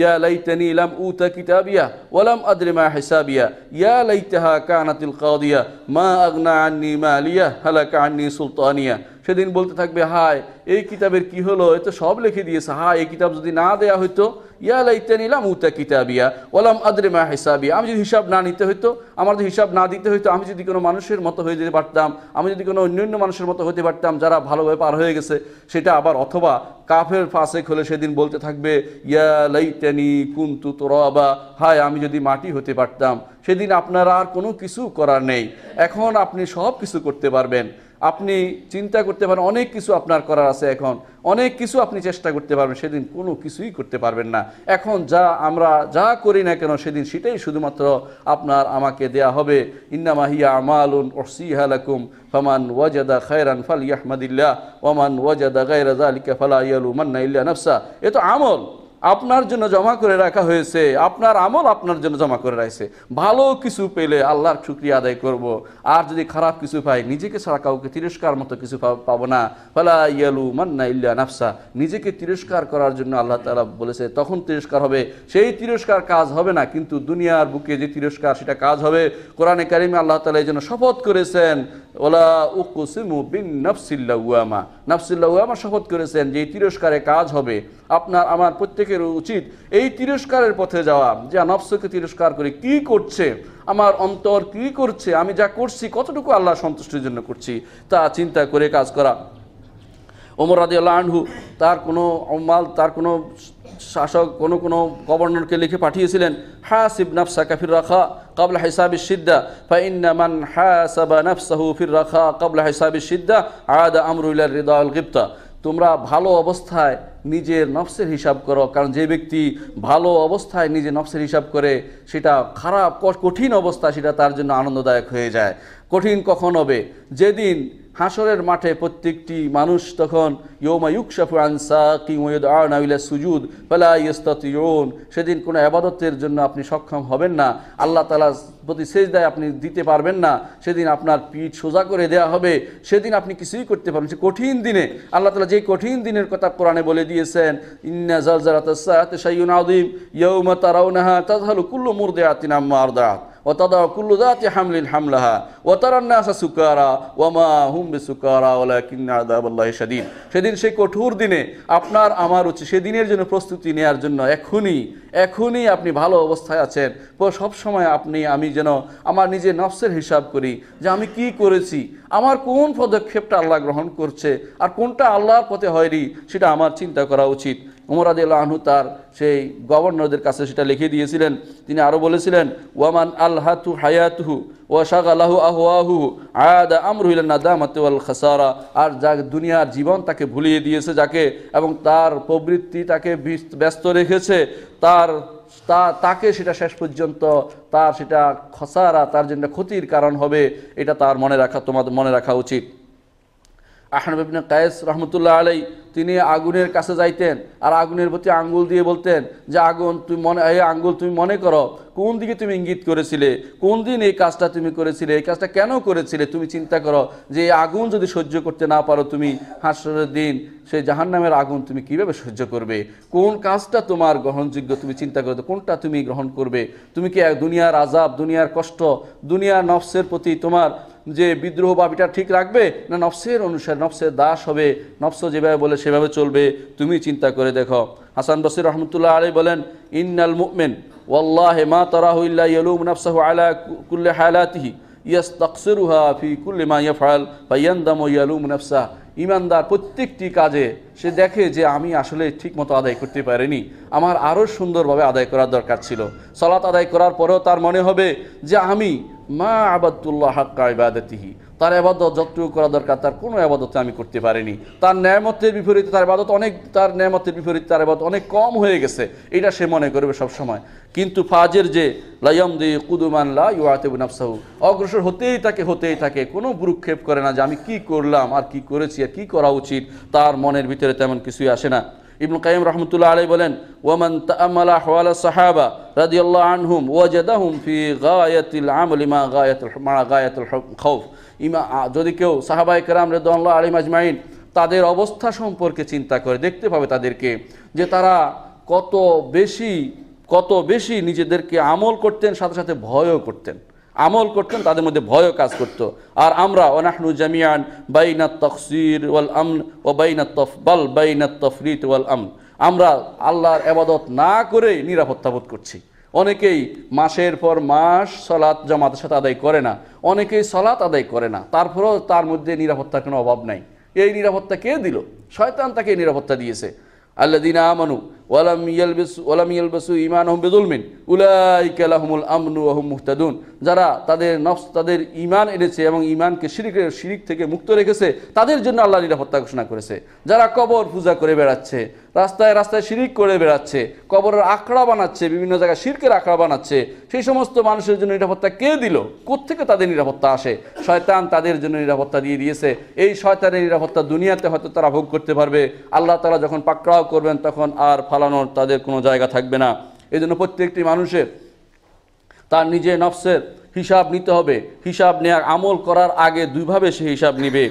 ইয়া লাইতানি লাম উতা কিতাবিয়া ওয়া লাম আদরি মা হিসাবিয়া ইয়া লাইতাহা কানাতিল কাদিয়া মা আগনা আন্নি মালিয়া হালাকা আন্নি সুলতানিয়া সেদিন বলতে থাকবে হায় এই কিতাবের কি হলো এ তো সব লিখে দিয়েছে হ্যাঁ এই কিতাব যদি না দেয়া হইতো ইয়া লাইতে নিলাম উতা কিতাবিয়া ওলাম মা হিসাবিয়া আমি যদি হিসাব না নিতে হইতো আমার যদি হিসাব না দিতে হইতো আমি যদি কোনো মানুষের মতো হয়ে যেতে পারতাম আমি যদি কোনো অন্যান্য মানুষের মতো হতে পারতাম যারা ভালোভাবে পার হয়ে গেছে সেটা আবার অথবা কাফের ফাঁসে খোলে সেদিন বলতে থাকবে ইয়া লাইতানি কুন্তু তোরবা হায় আমি যদি মাটি হতে পারতাম সেদিন আপনার আর কোনো কিছু করার নেই এখন আপনি সব কিছু করতে পারবেন আপনি চিন্তা করতে পারেন অনেক কিছু আপনার করার আছে এখন অনেক কিছু আপনি চেষ্টা করতে পারবেন সেদিন কোনো কিছুই করতে পারবেন না এখন যা আমরা যা করি না কেন সেদিন সেটাই শুধুমাত্র আপনার আমাকে দেয়া হবে ইন্নামাহিয়া আমালুন ওসিহালাকুম ফমান ওয়াজাদা খায়রান ফাল ইয়াহমাদিল্লা ওমান ওয়াজাদা গায়রাজা আলিকা ফালা ইয়ালু মান্না ইল্লা নফসা এ তো আমল আপনার জন্য জমা করে রাখা হয়েছে আপনার আমল আপনার জন্য জমা করে রাখছে ভালো কিছু পেলে আল্লাহর শুক্রিয়া আদায় করব। আর যদি খারাপ কিছু পাই নিজেকে ছাড়া কাউকে তিরস্কার মতো কিছু পাবো না ফলা ইয়ালু মান্না ইল্লা নাফসা নিজেকে তিরস্কার করার জন্য আল্লাহ তালা বলেছে তখন তিরস্কার হবে সেই তিরস্কার কাজ হবে না কিন্তু দুনিয়ার বুকে যে তিরস্কার সেটা কাজ হবে কোরআনে কারিমে আল্লাহ তালা এই জন্য শপথ করেছেন ওলা উকুসিমু বিন নাফসিল্লা উয়ামা নাফসিল্লা উয়ামা শপথ করেছেন যে এই তিরস্কারে কাজ হবে আপনার আমার প্রত্যেক প্রত্যেকের উচিত এই তিরস্কারের পথে যাওয়া যে নফসকে তিরস্কার করে কি করছে আমার অন্তর কি করছে আমি যা করছি কতটুকু আল্লাহ সন্তুষ্টির জন্য করছি তা চিন্তা করে কাজ করা ওমর আদি আল্লাহ আনহু তার কোনো অমাল তার কোনো শাসক কোনো কোনো গভর্নরকে লিখে পাঠিয়েছিলেন হা সিব নাফসা কাফির রাখা কাবলা হিসাবি সিদ্দা ফা হা সাবা নাফসাহু ফির রাখা কাবলা হিসাবি সিদ্দা আদা আমরুল্লাহ রিদা আল গিপ্তা তোমরা ভালো অবস্থায় নিজের নফসের হিসাব করো কারণ যে ব্যক্তি ভালো অবস্থায় নিজের নফসের হিসাব করে সেটা খারাপ কঠিন অবস্থা সেটা তার জন্য আনন্দদায়ক হয়ে যায় কঠিন কখন হবে যেদিন হাসরের মাঠে প্রত্যেকটি মানুষ তখন ইয়োমা ইউকশাফু আনসা আর আনাউলা সুজুদ পালা ইয়স্তাতিউন সেদিন কোনো আবাদতের জন্য আপনি সক্ষম হবেন না আল্লাহ তালা প্রতি শেষ দায় আপনি দিতে পারবেন না সেদিন আপনার পিঠ সোজা করে দেয়া হবে সেদিন আপনি কিছুই করতে পারবেন সে কঠিন দিনে আল্লাহ তালা যে কঠিন দিনের কথা কোরআনে বলে দিয়েছেন ইন্না জলজারাত সাইউন আদিম ইয়ৌমা তারাউনাহা তাজহালু কুল্লু মুরদে আতিনাম্মা মারদা সেদিন সেই কঠোর দিনে আপনার আমার উচিত সেদিনের জন্য প্রস্তুতি নেয়ার জন্য এখনই এখনই আপনি ভালো অবস্থায় আছেন সব সময় আপনি আমি যেন আমার নিজের নফসের হিসাব করি যে আমি কি করেছি আমার কোন পদক্ষেপটা আল্লাহ গ্রহণ করছে আর কোনটা আল্লাহর পথে হয়নি সেটা আমার চিন্তা করা উচিত উমরাদ আহনু তার সেই গভর্নরদের কাছে সেটা লিখে দিয়েছিলেন তিনি আরও বলেছিলেন ওয়ামান আল্লাহাতু হায়াতহু ওয়াশাক আল্লাহু আহু আয়াদ মাতে নাদামাতুয়াল খাসারা আর যা দুনিয়ার জীবন তাকে ভুলিয়ে দিয়েছে যাকে এবং তার প্রবৃত্তি তাকে ব্যস্ত রেখেছে তার তা তাকে সেটা শেষ পর্যন্ত তার সেটা খসারা তার জন্য ক্ষতির কারণ হবে এটা তার মনে রাখা তোমাদের মনে রাখা উচিত আহনব ইবনে কায়েস রহমতুল্লাহ আলাই তিনি আগুনের কাছে যাইতেন আর আগুনের প্রতি আঙ্গুল দিয়ে বলতেন যে আগুন তুমি মনে এই আঙ্গুল তুমি মনে করো কোন দিকে তুমি ইঙ্গিত করেছিলে কোন দিন এই কাজটা তুমি করেছিলে এই কাজটা কেন করেছিলে তুমি চিন্তা করো যে এই আগুন যদি সহ্য করতে না পারো তুমি হাসরের দিন সেই জাহান নামের আগুন তুমি কিভাবে সহ্য করবে কোন কাজটা তোমার গ্রহণযোগ্য তুমি চিন্তা করো কোনটা তুমি গ্রহণ করবে তুমি কি দুনিয়ার আজাব দুনিয়ার কষ্ট দুনিয়ার নফসের প্রতি তোমার যে বিদ্রোহ বা ঠিক রাখবে না নফসের অনুসারে নফসের দাস হবে নফস যেভাবে বলে সেভাবে চলবে তুমি চিন্তা করে দেখো হাসান বসির রহমতুল্লাহ আলী বলেন ইন্নাল মুকমেন ওল্লাহে মা তারাহুল্লাহি ইয়লুম নফসাহ আলা কুল্লে হায়ালাতিহি ইয়াস্তাকসিরুহা ফি কুল্লি মা ইয়াফাল ফাইয়ান্দাম ইয়ালুম ইমানদার প্রত্যেকটি কাজে সে দেখে যে আমি আসলে ঠিক মতো আদায় করতে পারিনি আমার আরও সুন্দরভাবে আদায় করার দরকার ছিল সলাৎ আদায় করার পরেও তার মনে হবে যে আমি মা আবাদুল্লাহ হাক্কা ইবাদতিহি তার আবাদত যতটুকু করা দরকার তার কোনো আবাদতে আমি করতে পারিনি তার ন্যায়ামতের বিপরীতে তার আবাদত অনেক তার ন্যায়ামতের বিপরীতে তার আবাদত অনেক কম হয়ে গেছে এটা সে মনে করবে সবসময় কিন্তু ফাজের যে লাইম দি কুদুমান লা ইউআতেবু নাফসাহু অগ্রসর হতেই থাকে হতেই থাকে কোনো ভ্রুক্ষেপ করে না যে আমি কি করলাম আর কি করেছি আর কি করা উচিত তার মনের ভিতরে তেমন কিছুই আসে না ইবনুল কাইম রহমতুল্লাহ আলাই বলেন ওয়ামান তামালা হওয়ালা সাহাবা রাদিয়াল্লাহ আনহুম ওয়াজাদাহুম ফি গায়াতিল আমলিমা গায়াতুল মা গায়াতুল খৌফ ইমা যদি কেউ সাহাবাই কেরাম রেদুল্লাহ আলিম আজমাইন তাদের অবস্থা সম্পর্কে চিন্তা করে দেখতে পাবে তাদেরকে যে তারা কত বেশি কত বেশি নিজেদেরকে আমল করতেন সাথে সাথে ভয়ও করতেন আমল করতেন তাদের মধ্যে ভয়ও কাজ করত আর আমরা ওনাহনু জামিয়ান বাইনাত তফসির ওয়াল আমন ও বাইনা তফবল বাইনাত তফরিত ওয়াল আমন আমরা আল্লাহর আবাদত না করে নিরাপত্তা বোধ করছি অনেকেই মাসের পর মাস সলাৎ জামাতের সাথে আদায় করে না অনেকেই সলাৎ আদায় করে না তারপরেও তার মধ্যে নিরাপত্তার কোনো অভাব নাই এই নিরাপত্তা কে দিল শয়তান তাকে নিরাপত্তা দিয়েছে দিন আমানু যারা তাদের নফস তাদের ইমান এনেছে এবং ইমানকে শিরিকের শিরিক থেকে মুক্ত রেখেছে তাদের জন্য আল্লাহ নিরাপত্তা ঘোষণা করেছে যারা কবর পূজা করে বেড়াচ্ছে রাস্তায় রাস্তায় শিরিক করে বেড়াচ্ছে কবরের আখড়া বানাচ্ছে বিভিন্ন জায়গায় শিরকের আখড়া বানাচ্ছে সেই সমস্ত মানুষের জন্য নিরাপত্তা কে দিল কোথেকে তাদের নিরাপত্তা আসে শয়তান তাদের জন্য নিরাপত্তা দিয়ে দিয়েছে এই শয়তানের নিরাপত্তা দুনিয়াতে হয়তো তারা ভোগ করতে পারবে আল্লাহ তারা যখন পাকড়াও করবেন তখন আর পালানোর তাদের কোনো জায়গা থাকবে না এই জন্য প্রত্যেকটি মানুষের তার নিজের নফসের হিসাব নিতে হবে হিসাব নেওয়ার আমল করার আগে দুইভাবে সে হিসাব নিবে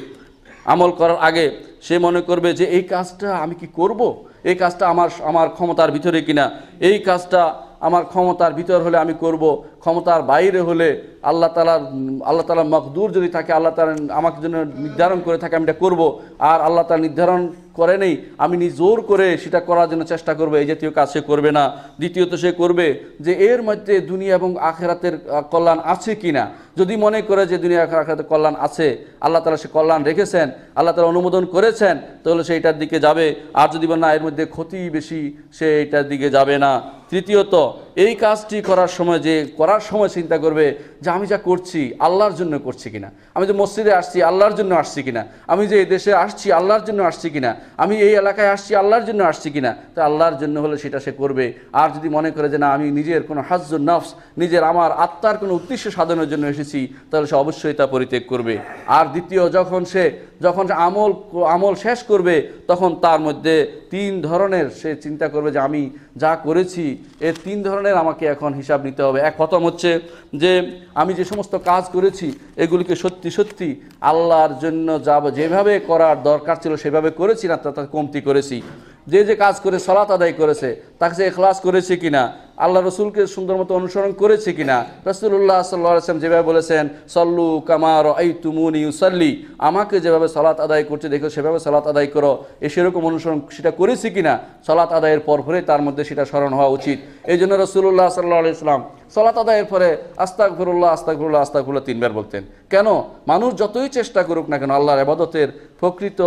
আমল করার আগে সে মনে করবে যে এই কাজটা আমি কি করব। এই কাজটা আমার আমার ক্ষমতার ভিতরে কিনা এই কাজটা আমার ক্ষমতার ভিতর হলে আমি করব ক্ষমতার বাইরে হলে আল্লাহ তালার আল্লাহ তালার মকদুর যদি থাকে আল্লাহ তালা আমাকে জন্য নির্ধারণ করে থাকে আমি এটা করবো আর আল্লাহ তালা নির্ধারণ করে নেই আমি নিজোর করে সেটা করার জন্য চেষ্টা করবে এই জাতীয় কাজ সে করবে না দ্বিতীয়ত সে করবে যে এর মধ্যে দুনিয়া এবং আখেরাতের কল্যাণ আছে কি না যদি মনে করে যে দুনিয়া আখেরাতের কল্যাণ আছে আল্লাহ তালা সে কল্যাণ রেখেছেন আল্লাহ তালা অনুমোদন করেছেন তাহলে সে এটার দিকে যাবে আর যদি না এর মধ্যে ক্ষতি বেশি সে এটার দিকে যাবে না তৃতীয়ত এই কাজটি করার সময় যে করার সময় চিন্তা করবে যে আমি যা করছি আল্লাহর জন্য করছি কিনা আমি যে মসজিদে আসছি আল্লাহর জন্য আসছি কিনা আমি যে এই দেশে আসছি আল্লাহর জন্য আসছি কিনা আমি এই এলাকায় আসছি আল্লাহর জন্য আসছি কিনা তো আল্লাহর জন্য হলে সেটা সে করবে আর যদি মনে করে যে না আমি নিজের কোনো হাজ্য নফস নিজের আমার আত্মার কোনো উদ্দেশ্য সাধনের জন্য এসেছি তাহলে সে অবশ্যই তা পরিত্যাগ করবে আর দ্বিতীয় যখন সে যখন আমল আমল শেষ করবে তখন তার মধ্যে তিন ধরনের সে চিন্তা করবে যে আমি যা করেছি এ তিন ধরনের আমাকে এখন হিসাব নিতে হবে এক প্রথম হচ্ছে যে আমি যে সমস্ত কাজ করেছি এগুলিকে সত্যি সত্যি আল্লাহর জন্য যাব যেভাবে করার দরকার ছিল সেভাবে করেছি না তা কমতি করেছি যে যে কাজ করে সলাত আদায় করেছে তাকে সে এখলাস করেছে কিনা আল্লাহ রসুলকে সুন্দর মতো অনুসরণ করেছে কিনা রসুল্লাহ সাল্লাম যেভাবে বলেছেন সল্লু কামার আই তুমুনি সাল্লি আমাকে যেভাবে সালাত আদায় করছে দেখো সেভাবে সালাত আদায় করো এ সেরকম অনুসরণ সেটা করেছে কিনা সালাত আদায়ের পরে তার মধ্যে সেটা স্মরণ হওয়া উচিত এই জন্য রসুল্লাহ সাল্লাহ ইসলাম সলাত আদায়ের পরে আস্তাকফিরুল্লাহ আস্তাকফিরুল্লাহ আস্তাকফিরুল্লাহ তিনবার বলতেন কেন মানুষ যতই চেষ্টা করুক না কেন আল্লাহর আবাদতের প্রকৃত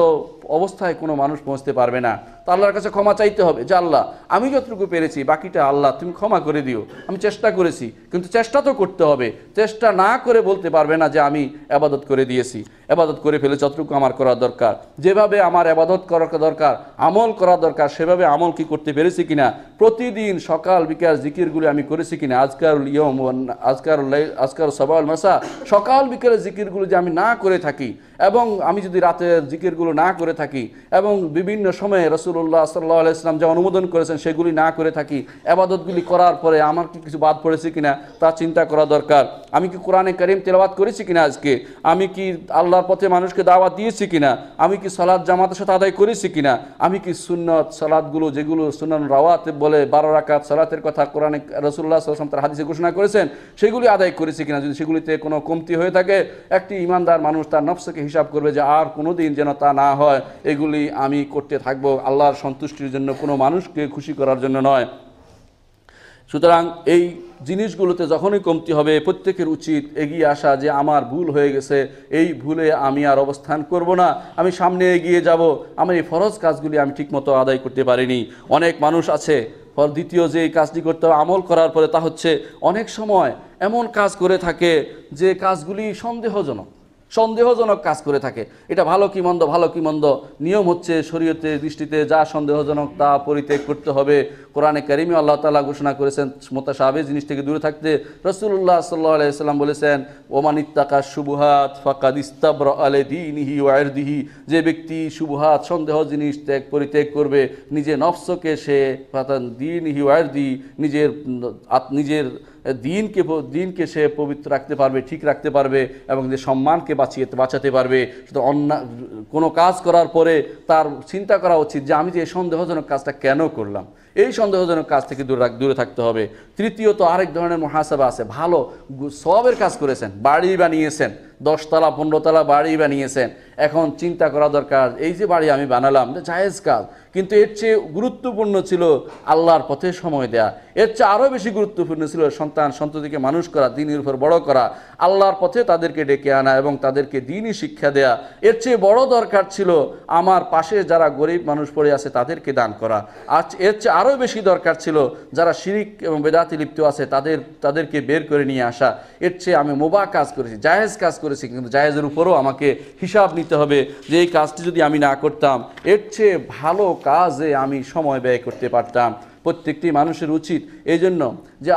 অবস্থায় কোনো মানুষ পৌঁছতে পারবে না তা আল্লাহর কাছে ক্ষমা চাইতে হবে যে আল্লাহ আমি যতটুকু পেরেছি বাকিটা আল্লাহ তুমি ক্ষমা করে দিও আমি চেষ্টা করেছি কিন্তু চেষ্টা তো করতে হবে চেষ্টা না করে বলতে পারবে না যে আমি আবাদত করে দিয়েছি এবাদত করে ফেলে যতটুকু আমার করা দরকার যেভাবে আমার এবাদত করা দরকার আমল করা দরকার সেভাবে আমল কি করতে পেরেছি কিনা প্রতিদিন সকাল বিকাল জিকিরগুলি আমি করেছি কিনা আজকারুল ইয়ম আজকার আজকার সবাল মাসা সকাল বিকালের জিকিরগুলো যে আমি না করে থাকি এবং আমি যদি রাতের জিকিরগুলো না করে থাকি এবং বিভিন্ন সময়ে রসুল্লাহ সাল্লাহ আলাইসলাম যে অনুমোদন করেছেন সেগুলি না করে থাকি এবাদতগুলি করার পরে আমার কি কিছু বাদ পড়েছে কিনা তা চিন্তা করা দরকার আমি কি কোরআনে করিম তেলাবাদ করেছি কিনা আজকে আমি কি আল্লাহ আল্লাহর পথে মানুষকে দাওয়া দিয়েছি কিনা আমি কি সালাদ জামাতের সাথে আদায় করেছি কিনা আমি কি সুনত সালাদগুলো যেগুলো সুনান রাওয়াত বলে বারো রাকাত সালাতের কথা কোরআনে রসুল্লাহ সাল্লাম তার হাদিসে ঘোষণা করেছেন সেগুলি আদায় করেছি কিনা যদি সেগুলিতে কোনো কমতি হয়ে থাকে একটি ইমানদার মানুষ তার নফসকে হিসাব করবে যে আর কোনো দিন যেন তা না হয় এগুলি আমি করতে থাকবো আল্লাহর সন্তুষ্টির জন্য কোনো মানুষকে খুশি করার জন্য নয় সুতরাং এই জিনিসগুলোতে যখনই কমতি হবে প্রত্যেকের উচিত এগিয়ে আসা যে আমার ভুল হয়ে গেছে এই ভুলে আমি আর অবস্থান করব না আমি সামনে এগিয়ে যাব আমার এই ফরজ কাজগুলি আমি ঠিকমতো আদায় করতে পারিনি অনেক মানুষ আছে ফর দ্বিতীয় যে কাজটি করতে হবে আমল করার পরে তা হচ্ছে অনেক সময় এমন কাজ করে থাকে যে কাজগুলি সন্দেহজনক সন্দেহজনক কাজ করে থাকে এটা ভালো কি মন্দ ভালো কি মন্দ নিয়ম হচ্ছে শরীয়তের দৃষ্টিতে যা সন্দেহজনক তা পরিত্যাগ করতে হবে কোরআনে কারিমি আল্লাহ তালা ঘোষণা করেছেন মোতা সাহাবে জিনিস থেকে দূরে থাকতে রসুল্লাহ সাল্লাহ আলাইসাল্লাম বলেছেন ওমান ইত্তাকা সুবুহাত ফাকাদ ইস্তাবর আলে দিনহি ওয়ারদিহি যে ব্যক্তি সুবুহাত সন্দেহ জিনিস ত্যাগ পরিত্যাগ করবে নিজে নফসকে সে দিনহি দি নিজের নিজের দিনকে দিনকে সে পবিত্র রাখতে পারবে ঠিক রাখতে পারবে এবং যে সম্মানকে বাঁচিয়ে বাঁচাতে পারবে সুতরাং অন্য কোনো কাজ করার পরে তার চিন্তা করা উচিত যে আমি যে এই সন্দেহজনক কাজটা কেন করলাম এই সন্দেহজনক কাজ থেকে দূরে দূরে থাকতে হবে তৃতীয়ত আরেক ধরনের মহাসাবা আছে ভালো সবের কাজ করেছেন বাড়ি বানিয়েছেন দশতলা পনেরোতলা বাড়ি বানিয়েছেন এখন চিন্তা করা দরকার এই যে বাড়ি আমি বানালাম জায়েজ কাজ কিন্তু এর চেয়ে গুরুত্বপূর্ণ ছিল আল্লাহর পথে সময় দেয়া এর চেয়ে আরও বেশি গুরুত্বপূর্ণ ছিল সন্তান সন্ততিকে মানুষ করা দিনের উপর বড় করা আল্লাহর পথে তাদেরকে ডেকে আনা এবং তাদেরকে দিনই শিক্ষা দেয়া এর চেয়ে বড় দরকার ছিল আমার পাশে যারা গরিব মানুষ পড়ে আছে তাদেরকে দান করা আর এর চেয়ে আরও বেশি দরকার ছিল যারা শিরিক এবং বেদাতি লিপ্ত আছে তাদের তাদেরকে বের করে নিয়ে আসা এর চেয়ে আমি মোবা কাজ করেছি জাহেজ কাজ করেছি করেছি কিন্তু জায়েজের উপরও আমাকে হিসাব নিতে হবে যে এই কাজটি যদি আমি না করতাম এর চেয়ে ভালো কাজে আমি সময় ব্যয় করতে পারতাম প্রত্যেকটি মানুষের উচিত এই জন্য যে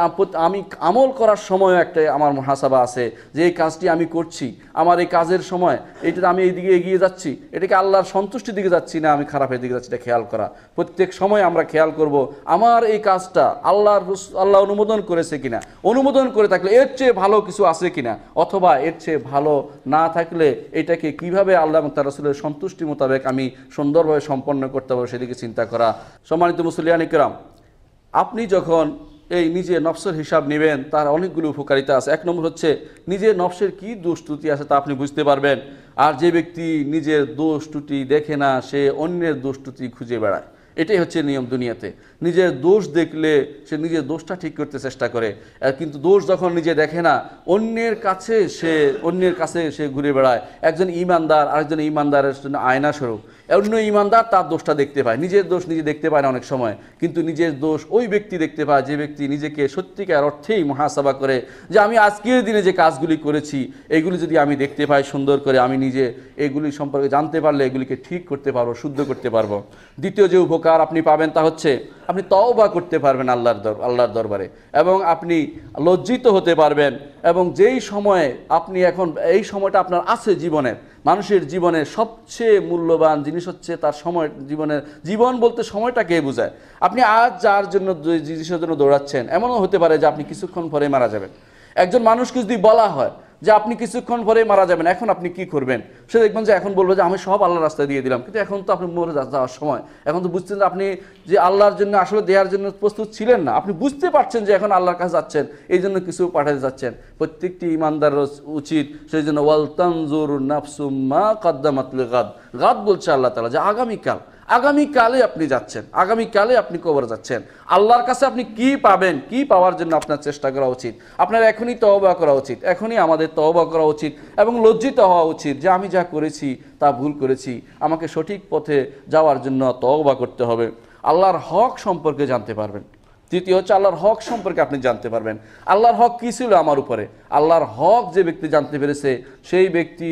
আমি আমল করার সময় একটা আমার মহাসাবা আছে যে এই কাজটি আমি করছি আমার এই কাজের সময় এইটাতে আমি এই দিকে এগিয়ে যাচ্ছি এটাকে আল্লাহর সন্তুষ্টির দিকে যাচ্ছি না আমি খারাপের দিকে যাচ্ছি এটা খেয়াল করা প্রত্যেক সময় আমরা খেয়াল করব আমার এই কাজটা আল্লাহর আল্লাহ অনুমোদন করেছে কিনা অনুমোদন করে থাকলে এর চেয়ে ভালো কিছু আছে কিনা অথবা এর চেয়ে ভালো না থাকলে এটাকে কিভাবে আল্লাহ তার রসুলের সন্তুষ্টি মোতাবেক আমি সুন্দরভাবে সম্পন্ন করতে পারবো সেদিকে চিন্তা করা সম্মানিত মুসলিয়ানিকরাম আপনি যখন এই নিজে নফসের হিসাব নেবেন তার অনেকগুলো উপকারিতা আছে এক নম্বর হচ্ছে নিজের নফসের কি দোষ ত্রুটি আছে তা আপনি বুঝতে পারবেন আর যে ব্যক্তি নিজের দোষ ত্রুটি দেখে না সে অন্যের দোষ ত্রুটি খুঁজে বেড়ায় এটাই হচ্ছে নিয়ম দুনিয়াতে নিজের দোষ দেখলে সে নিজের দোষটা ঠিক করতে চেষ্টা করে কিন্তু দোষ যখন নিজে দেখে না অন্যের কাছে সে অন্যের কাছে সে ঘুরে বেড়ায় একজন ইমানদার আরেকজন ইমানদারের জন্য আয়না স্বরূপ অন্য ইমানদার তার দোষটা দেখতে পায় নিজের দোষ নিজে দেখতে পায় না অনেক সময় কিন্তু নিজের দোষ ওই ব্যক্তি দেখতে পায় যে ব্যক্তি নিজেকে সত্যিকার অর্থেই মহাসভা করে যে আমি আজকের দিনে যে কাজগুলি করেছি এগুলি যদি আমি দেখতে পাই সুন্দর করে আমি নিজে এগুলি সম্পর্কে জানতে পারলে এগুলিকে ঠিক করতে পারবো শুদ্ধ করতে পারবো দ্বিতীয় যে উপকার আপনি পাবেন তা হচ্ছে আপনি তওবা করতে পারবেন আল্লাহর দর আল্লাহর দরবারে এবং আপনি লজ্জিত হতে পারবেন এবং যেই সময়ে আপনি এখন এই সময়টা আপনার আছে জীবনের মানুষের জীবনে সবচেয়ে মূল্যবান জিনিস হচ্ছে তার সময় জীবনের জীবন বলতে সময়টাকে বোঝায় আপনি আজ যার জন্য জিনিসের জন্য দৌড়াচ্ছেন এমনও হতে পারে যে আপনি কিছুক্ষণ পরে মারা যাবেন একজন মানুষকে যদি বলা হয় যে আপনি কিছুক্ষণ পরে মারা যাবেন এখন আপনি কি করবেন সে দেখবেন যে এখন বলবো যে আমি সব আল্লাহর রাস্তায় দিয়ে দিলাম কিন্তু এখন তো আপনি মরে যাওয়ার সময় এখন তো বুঝছেন যে আপনি যে আল্লাহর জন্য আসলে দেওয়ার জন্য প্রস্তুত ছিলেন না আপনি বুঝতে পারছেন যে এখন আল্লাহর কাছে যাচ্ছেন এই জন্য কিছু পাঠাতে যাচ্ছেন প্রত্যেকটি ইমানদার উচিত সেই জন্য ওয়ালতানজুর নাফসুম্মা কদ্দামাতলে গাদ বলছে আল্লাহ তালা যে আগামীকাল আগামীকালে আপনি যাচ্ছেন আগামীকালে আপনি কবর যাচ্ছেন আল্লাহর কাছে আপনি কি পাবেন কি পাওয়ার জন্য আপনার চেষ্টা করা উচিত আপনার এখনই তহবা করা উচিত এখনই আমাদের তহবা করা উচিত এবং লজ্জিত হওয়া উচিত যে আমি যা করেছি তা ভুল করেছি আমাকে সঠিক পথে যাওয়ার জন্য তহবা করতে হবে আল্লাহর হক সম্পর্কে জানতে পারবেন তৃতীয় হচ্ছে আল্লাহর হক সম্পর্কে আপনি জানতে পারবেন আল্লাহর হক কী ছিল আমার উপরে আল্লাহর হক যে ব্যক্তি জানতে পেরেছে সেই ব্যক্তি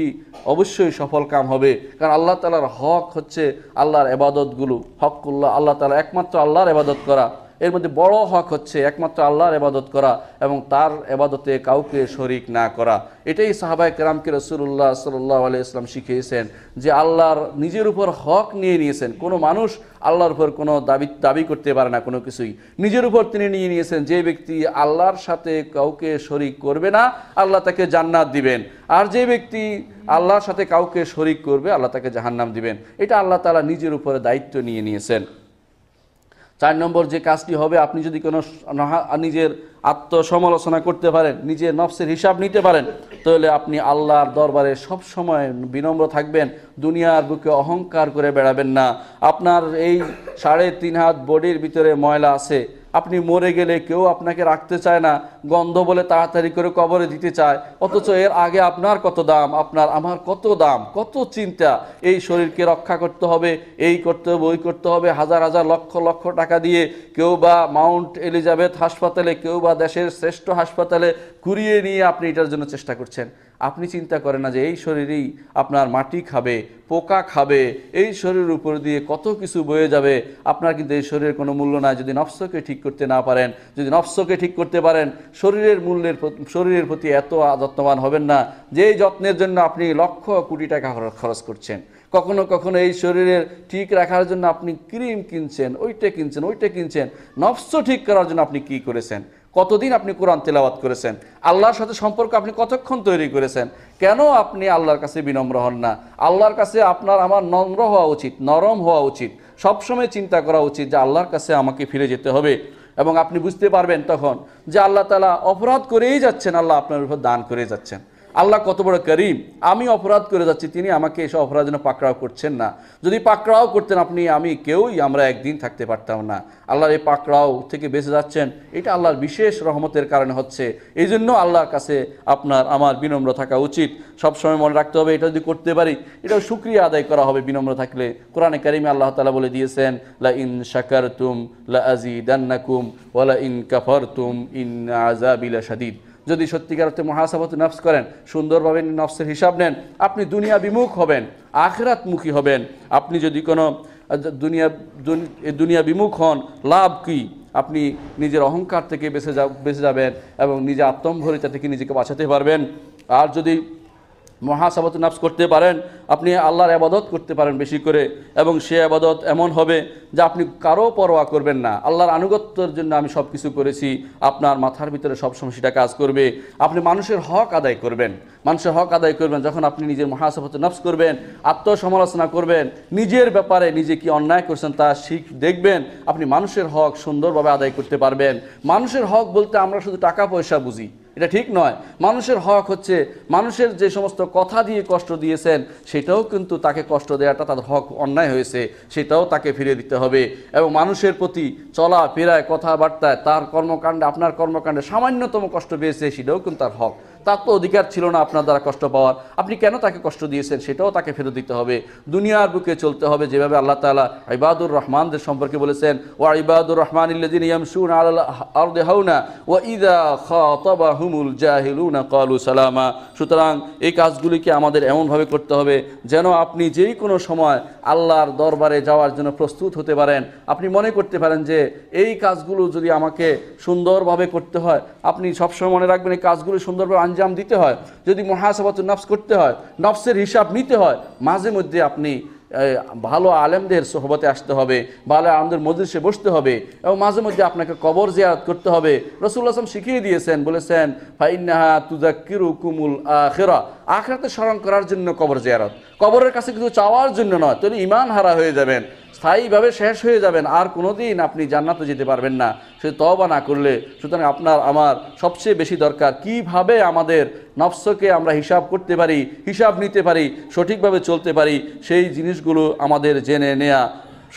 অবশ্যই সফল কাম হবে কারণ আল্লাহ তালার হক হচ্ছে আল্লাহর এবাদতগুলো হকুল্লাহ আল্লাহ তালা একমাত্র আল্লাহর এবাদত করা এর মধ্যে বড় হক হচ্ছে একমাত্র আল্লাহর এবাদত করা এবং তার এবাদতে কাউকে শরিক না করা এটাই সাহাবায় কেরামকে রসুল্লাহ সাল্লাহ আলি ইসলাম শিখিয়েছেন যে আল্লাহর নিজের উপর হক নিয়ে নিয়েছেন কোনো মানুষ আল্লাহর উপর কোনো দাবি দাবি করতে পারে না কোনো কিছুই নিজের উপর তিনি নিয়ে নিয়েছেন যে ব্যক্তি আল্লাহর সাথে কাউকে শরিক করবে না আল্লাহ তাকে জান্নাত দিবেন আর যে ব্যক্তি আল্লাহর সাথে কাউকে শরিক করবে আল্লাহ তাকে জাহান্নাম দিবেন এটা আল্লাহ তালা নিজের উপরে দায়িত্ব নিয়ে নিয়েছেন চার নম্বর যে কাজটি হবে আপনি যদি কোনো নিজের আত্মসমালোচনা করতে পারেন নিজের নফসের হিসাব নিতে পারেন তাহলে আপনি আল্লাহর দরবারে সব সময় বিনম্র থাকবেন দুনিয়ার বুকে অহংকার করে বেড়াবেন না আপনার এই সাড়ে তিন হাত বডির ভিতরে ময়লা আছে আপনি মরে গেলে কেউ আপনাকে রাখতে চায় না গন্ধ বলে তাড়াতাড়ি করে কবরে দিতে চায় অথচ এর আগে আপনার কত দাম আপনার আমার কত দাম কত চিন্তা এই শরীরকে রক্ষা করতে হবে এই করতে হবে ওই করতে হবে হাজার হাজার লক্ষ লক্ষ টাকা দিয়ে কেউ বা মাউন্ট এলিজাবেথ হাসপাতালে কেউ বা দেশের শ্রেষ্ঠ হাসপাতালে কুড়িয়ে নিয়ে আপনি এটার জন্য চেষ্টা করছেন আপনি চিন্তা করেন না যে এই শরীরেই আপনার মাটি খাবে পোকা খাবে এই শরীরের উপর দিয়ে কত কিছু বয়ে যাবে আপনার কিন্তু এই শরীরের কোনো মূল্য নাই যদি নফসকে ঠিক করতে না পারেন যদি নফসকে ঠিক করতে পারেন শরীরের মূল্যের শরীরের প্রতি এত যত্নবান হবেন না যেই যত্নের জন্য আপনি লক্ষ কোটি টাকা খরচ করছেন কখনো কখনো এই শরীরের ঠিক রাখার জন্য আপনি ক্রিম কিনছেন ওইটা কিনছেন ওইটা কিনছেন নফস ঠিক করার জন্য আপনি কি করেছেন কতদিন আপনি কোরআন তেলাওয়াত করেছেন আল্লাহর সাথে সম্পর্ক আপনি কতক্ষণ তৈরি করেছেন কেন আপনি আল্লাহর কাছে বিনম্র হন না আল্লাহর কাছে আপনার আমার নম্র হওয়া উচিত নরম হওয়া উচিত সবসময় চিন্তা করা উচিত যে আল্লাহর কাছে আমাকে ফিরে যেতে হবে এবং আপনি বুঝতে পারবেন তখন যে আল্লাহ তালা অপরাধ করেই যাচ্ছেন আল্লাহ আপনার উপর দান করে যাচ্ছেন আল্লাহ কত বড় করিম আমি অপরাধ করে যাচ্ছি তিনি আমাকে এসব অপরাধ যেন পাকড়াও করছেন না যদি পাকড়াও করতেন আপনি আমি কেউই আমরা একদিন থাকতে পারতাম না আল্লাহর এই পাকড়াও থেকে বেঁচে যাচ্ছেন এটা আল্লাহর বিশেষ রহমতের কারণে হচ্ছে এই জন্য আল্লাহর কাছে আপনার আমার বিনম্র থাকা উচিত সবসময় মনে রাখতে হবে এটা যদি করতে পারি এটাও সুক্রিয়া আদায় করা হবে বিনম্র থাকলে কোরআনে কারিমে আল্লাহ তালা বলে দিয়েছেন লা ইন শাকার তুম লা দান্নাকুম ওয়ালা ইন কাফার তুম ইন আজাবিলা সাদিদ যদি সত্যিকার অর্থে মহাসাবত নফস করেন সুন্দরভাবে নফসের হিসাব নেন আপনি দুনিয়া বিমুখ হবেন আখরাতমুখী হবেন আপনি যদি কোনো দুনিয়া দুনিয়া বিমুখ হন লাভ কী আপনি নিজের অহংকার থেকে বেঁচে যা বেঁচে যাবেন এবং নিজের আত্মম্ভরিতা থেকে নিজেকে বাঁচাতে পারবেন আর যদি মহাসাবত নাফস করতে পারেন আপনি আল্লাহর আবাদত করতে পারেন বেশি করে এবং সে আবাদত এমন হবে যে আপনি কারো পরোয়া করবেন না আল্লাহর আনুগত্যের জন্য আমি সব কিছু করেছি আপনার মাথার ভিতরে সবসময় সেটা কাজ করবে আপনি মানুষের হক আদায় করবেন মানুষের হক আদায় করবেন যখন আপনি নিজের মহাসাবত নাফস করবেন আত্মসমালোচনা করবেন নিজের ব্যাপারে নিজে কি অন্যায় করছেন তা শিখ দেখবেন আপনি মানুষের হক সুন্দরভাবে আদায় করতে পারবেন মানুষের হক বলতে আমরা শুধু টাকা পয়সা বুঝি এটা ঠিক নয় মানুষের হক হচ্ছে মানুষের যে সমস্ত কথা দিয়ে কষ্ট দিয়েছেন সেটাও কিন্তু তাকে কষ্ট দেওয়াটা তার হক অন্যায় হয়েছে সেটাও তাকে ফিরে দিতে হবে এবং মানুষের প্রতি চলা ফেরায় কথাবার্তায় তার কর্মকাণ্ডে আপনার কর্মকাণ্ডে সামান্যতম কষ্ট পেয়েছে সেটাও কিন্তু তার হক তার তো অধিকার ছিল না আপনার দ্বারা কষ্ট পাওয়ার আপনি কেন তাকে কষ্ট দিয়েছেন সেটাও তাকে ফেরত দিতে হবে দুনিয়ার বুকে চলতে হবে যেভাবে আল্লাহ তালা ইবাদুর রহমানদের সম্পর্কে বলেছেন ও ইবাদুর রহমান ও ইদা হুমুল কালু সুতরাং এই কাজগুলিকে আমাদের এমনভাবে করতে হবে যেন আপনি যে কোনো সময় আল্লাহর দরবারে যাওয়ার জন্য প্রস্তুত হতে পারেন আপনি মনে করতে পারেন যে এই কাজগুলো যদি আমাকে সুন্দরভাবে করতে হয় আপনি সবসময় মনে রাখবেন এই কাজগুলো সুন্দরভাবে আঞ্জাম দিতে হয় যদি মহাসাবাত নফস করতে হয় নফসের হিসাব নিতে হয় মাঝে মধ্যে আপনি ভালো আলেমদের সোহবতে আসতে হবে ভালো আলেমদের মজলিসে বসতে হবে এবং মাঝে মধ্যে আপনাকে কবর জিয়ারত করতে হবে রসুল আসলাম শিখিয়ে দিয়েছেন বলেছেন ফাইনাহা তুজা কিরু কুমুল আখেরা আখরাতে স্মরণ করার জন্য কবর জিয়ারত কবরের কাছে কিছু চাওয়ার জন্য নয় তৈরি ইমান হারা হয়ে যাবেন স্থায়ীভাবে শেষ হয়ে যাবেন আর কোনোদিন আপনি জান্নাতে যেতে পারবেন না সে তবা না করলে সুতরাং আপনার আমার সবচেয়ে বেশি দরকার কিভাবে আমাদের নফসকে আমরা হিসাব করতে পারি হিসাব নিতে পারি সঠিকভাবে চলতে পারি সেই জিনিসগুলো আমাদের জেনে নেয়া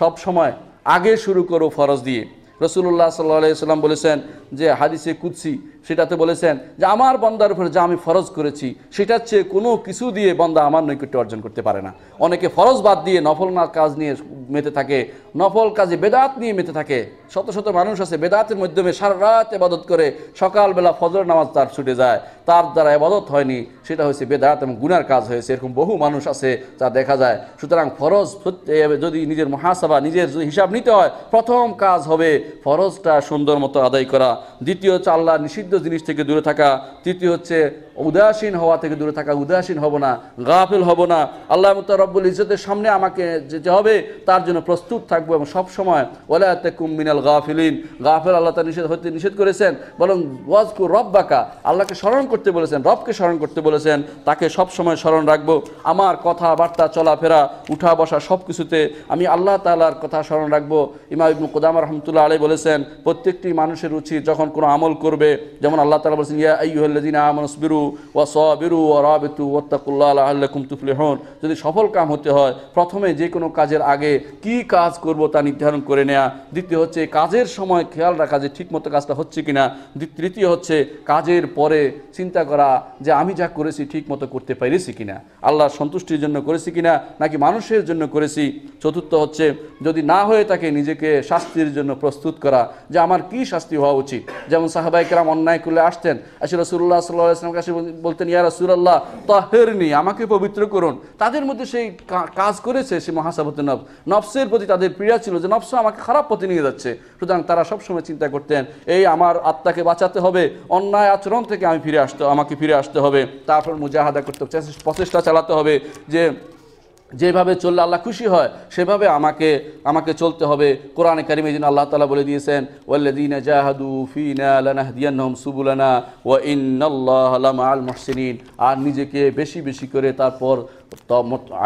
সব সময় আগে শুরু করো ফরজ দিয়ে রসুল্লাহ সাল্লাহ সাল্লাম বলেছেন যে হাদিসে কুদ্সি সেটাতে বলেছেন যে আমার বন্দার উপরে যা আমি ফরজ করেছি সেটার চেয়ে কোনো কিছু দিয়ে বন্দা আমার নৈকট্য অর্জন করতে পারে না অনেকে ফরজ বাদ দিয়ে নফল না কাজ নিয়ে মেতে থাকে নফল কাজে বেদাত নিয়ে মেতে থাকে শত শত মানুষ আছে বেদাতের মাধ্যমে সারা রাত এবাদত করে সকালবেলা ফজর নামাজ তার ছুটে যায় তার দ্বারা এবাদত হয়নি সেটা হয়েছে বেদাত এবং গুনার কাজ হয়েছে এরকম বহু মানুষ আছে যা দেখা যায় সুতরাং ফরজ যদি নিজের মহাসভা নিজের হিসাব নিতে হয় প্রথম কাজ হবে ফরজটা সুন্দর মতো আদায় করা দ্বিতীয় চাল্লা নিষিদ্ধ জিনিস থেকে দূরে থাকা তৃতীয় হচ্ছে উদাসীন হওয়া থেকে দূরে থাকা উদাসীন হব না গাফিল হব না আল্লাহ মুতারব্বুল ইজতের সামনে আমাকে যেতে হবে তার জন্য প্রস্তুত থাকবো এবং সবসময় ওলা তেকুম মিনাল গাফিলিন গাফিল আল্লাহ তা নিষেধ হতে নিষেধ করেছেন বরং ওয়াজকু রব্বাকা আল্লাহকে স্মরণ করতে বলেছেন রবকে স্মরণ করতে বলেছেন তাকে সবসময় স্মরণ রাখবো আমার কথাবার্তা চলাফেরা উঠা বসা সব কিছুতে আমি আল্লাহ তালার কথা স্মরণ রাখবো ইমা ইবনু কোদাম রহমতুল্লাহ আলাই বলেছেন প্রত্যেকটি মানুষের উচিত যখন কোনো আমল করবে যেমন আল্লাহ তালা বলছেন ইয়া মানুষ বেরু ও সবিরু ও রাবেতু ওত্তাকুল্লাহ আল্লাহকুম হন যদি সফল কাম হতে হয় প্রথমে যে কোনো কাজের আগে কি কাজ করব তা নির্ধারণ করে নেয়া দ্বিতীয় হচ্ছে কাজের সময় খেয়াল রাখা যে ঠিকমতো কাজটা হচ্ছে কি না তৃতীয় হচ্ছে কাজের পরে চিন্তা করা যে আমি যা করেছি ঠিকমতো করতে পেরেছি কি না আল্লাহর সন্তুষ্টির জন্য করেছি কি না নাকি মানুষের জন্য করেছি চতুর্থ হচ্ছে যদি না হয়ে থাকে নিজেকে শাস্তির জন্য প্রস্তুত করা যে আমার কি শাস্তি হওয়া উচিত যেমন সাহাবাইকরাম অন্যায় করলে আসতেন আসলে রসুল্লাহ সাল্লাহ আসলাম কাছে বলতেন ইয়া রসুল্লাহ তাহেরনি আমাকে পবিত্র করুন তাদের মধ্যে সেই কাজ করেছে সে মহাসাবত নফ নফসের প্রতি তাদের পীড়া ছিল যে নফস আমাকে খারাপ পথে নিয়ে যাচ্ছে সুতরাং তারা সবসময় চিন্তা করতেন এই আমার আত্মাকে বাঁচাতে হবে অন্যায় আচরণ থেকে আমি ফিরে আসতে আমাকে ফিরে আসতে হবে তারপর মুজাহাদা করতে প্রচেষ্টা চালাতে হবে যে যেভাবে চললে আল্লাহ খুশি হয় সেভাবে আমাকে আমাকে চলতে হবে কোরআনে কারিমে দিন আল্লাহ তালা বলে দিয়েছেন ওয়াল্লাদিনা জাহাদু ফিনা লানাহদিয়ানহম সুবুলানা ওয়া ইন্নআল্লাহ আল মহসিন আর নিজেকে বেশি বেশি করে তারপর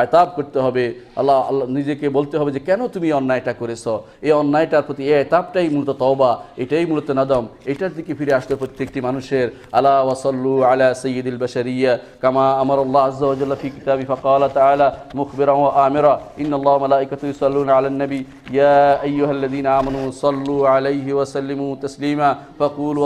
আয়তাব করতে হবে আল্লাহ আল্লাহ নিজেকে বলতে হবে যে কেন তুমি অন্যায়টা করেছ এই অন্যায়টার প্রতি এই আয়তাবটাই মূলত তওবা এটাই মূলত নাদম এটার দিকে ফিরে আসতে প্রত্যেকটি মানুষের আলা ওয়াসাল্লু আলা সৈয়দুল বাশারিয়া কামা আমার আল্লাহ আজ্লাহ ফি কিতাবি ফকাল তাআলা মুখবিরা ও আমেরা ইন আল্লাহ মালাইকাতু ইসাল্লুন আলান নবী ইয়া আইয়ুহাল্লাযীনা আমানু সাল্লু আলাইহি ওয়া সাল্লিমু তাসলিমা ফাকুলু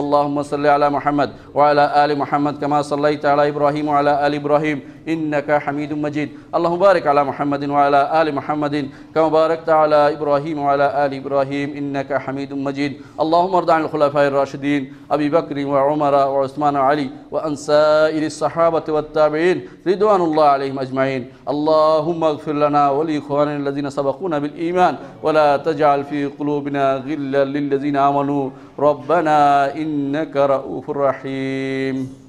সাল্লি আলা মুহাম্মদ ওয়া আলা আলি মুহাম্মদ কামা সাল্লাইতা আলা ইব্রাহিম ওয়া আলা আলি ইব্রাহিম ইন্নাকা হামিদুম مجيد اللهم بارك على محمد وعلى آل محمد كما باركت على إبراهيم وعلى آل إبراهيم إنك حميد مجيد اللهم ارض عن الخلفاء الراشدين أبي بكر وعمر وعثمان وعلي وأن سائر الصحابة والتابعين رضوان الله عليهم أجمعين اللهم اغفر لنا ولإخواننا الذين سبقونا بالإيمان ولا تجعل في قلوبنا غلا للذين آمنوا ربنا إنك رؤوف رحيم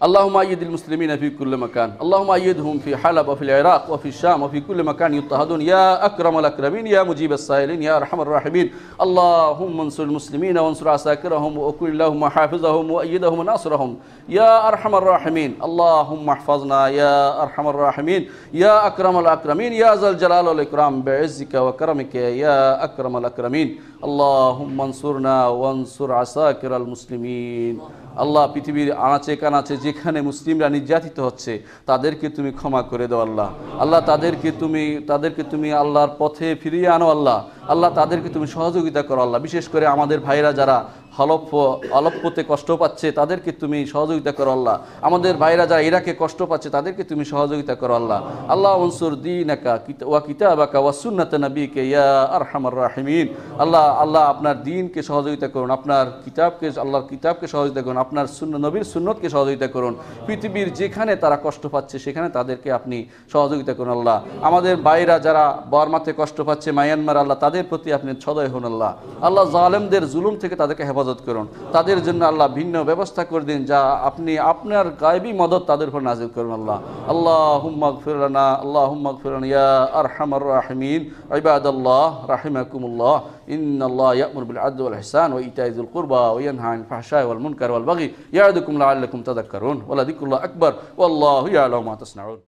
اللهم أيد المسلمين في كل مكان اللهم أيدهم في حلب وفي العراق وفي الشام وفي كل مكان يضطهدون يا أكرم الأكرمين يا مجيب السائلين يا أرحم الراحمين اللهم انصر المسلمين وانصر عساكرهم وأكل لهم وحافظهم وأيدهم وناصرهم يا أرحم الراحمين اللهم احفظنا يا أرحم الراحمين يا أكرم الأكرمين يا ذا الجلال والإكرام بعزك وكرمك يا أكرم الأكرمين اللهم انصرنا وانصر عساكر المسلمين আল্লাহ পৃথিবীর আনাচে কানাচে যেখানে মুসলিমরা নির্যাতিত হচ্ছে তাদেরকে তুমি ক্ষমা করে দাও আল্লাহ আল্লাহ তাদেরকে তুমি তাদেরকে তুমি আল্লাহর পথে ফিরিয়ে আনো আল্লাহ আল্লাহ তাদেরকে তুমি সহযোগিতা করো আল্লাহ বিশেষ করে আমাদের ভাইরা যারা হলপ অলপ্যতে কষ্ট পাচ্ছে তাদেরকে তুমি সহযোগিতা করো আল্লাহ আমাদের ভাইরা যারা ইরাকে কষ্ট পাচ্ছে তাদেরকে তুমি সহযোগিতা করো আল্লাহ আল্লাহ দিন একা ওয়া কিতাবাকা নবী কে ইয়া হামার রাহিমিন আল্লাহ আল্লাহ আপনার দিনকে সহযোগিতা করুন আপনার কিতাবকে আল্লাহর কিতাবকে সহযোগিতা করুন আপনার সুন্ন নবীর সুন্নতকে সহযোগিতা করুন পৃথিবীর যেখানে তারা কষ্ট পাচ্ছে সেখানে তাদেরকে আপনি সহযোগিতা করুন আল্লাহ আমাদের ভাইরা যারা বর্মাতে কষ্ট পাচ্ছে মায়ানমার আল্লাহ তাদের প্রতি আপনি ছদয় হন আল্লাহ আল্লাহ জালেমদের জুলুম থেকে তাদেরকে হেফাজত মদত করুন তাদের জন্য আল্লাহ ভিন্ন ব্যবস্থা করে দিন যা আপনি আপনার গায়েবী মদত তাদের উপর নাজিল করুন আল্লাহ আল্লাহ হুম্মক ফিরানা আল্লাহ হুম্মক ফিরান ইয়া আরহামর রাহমিন ইবাদাল্লাহ রাহিমাকুমুল্লাহ إن الله يأمر بالعدل والإحسان وإيتاء ذي القربى وينهى عن الفحشاء والمنكر والبغي يعظكم لعلكم تذكرون ولذكر الله أكبر والله يعلم ما تصنعون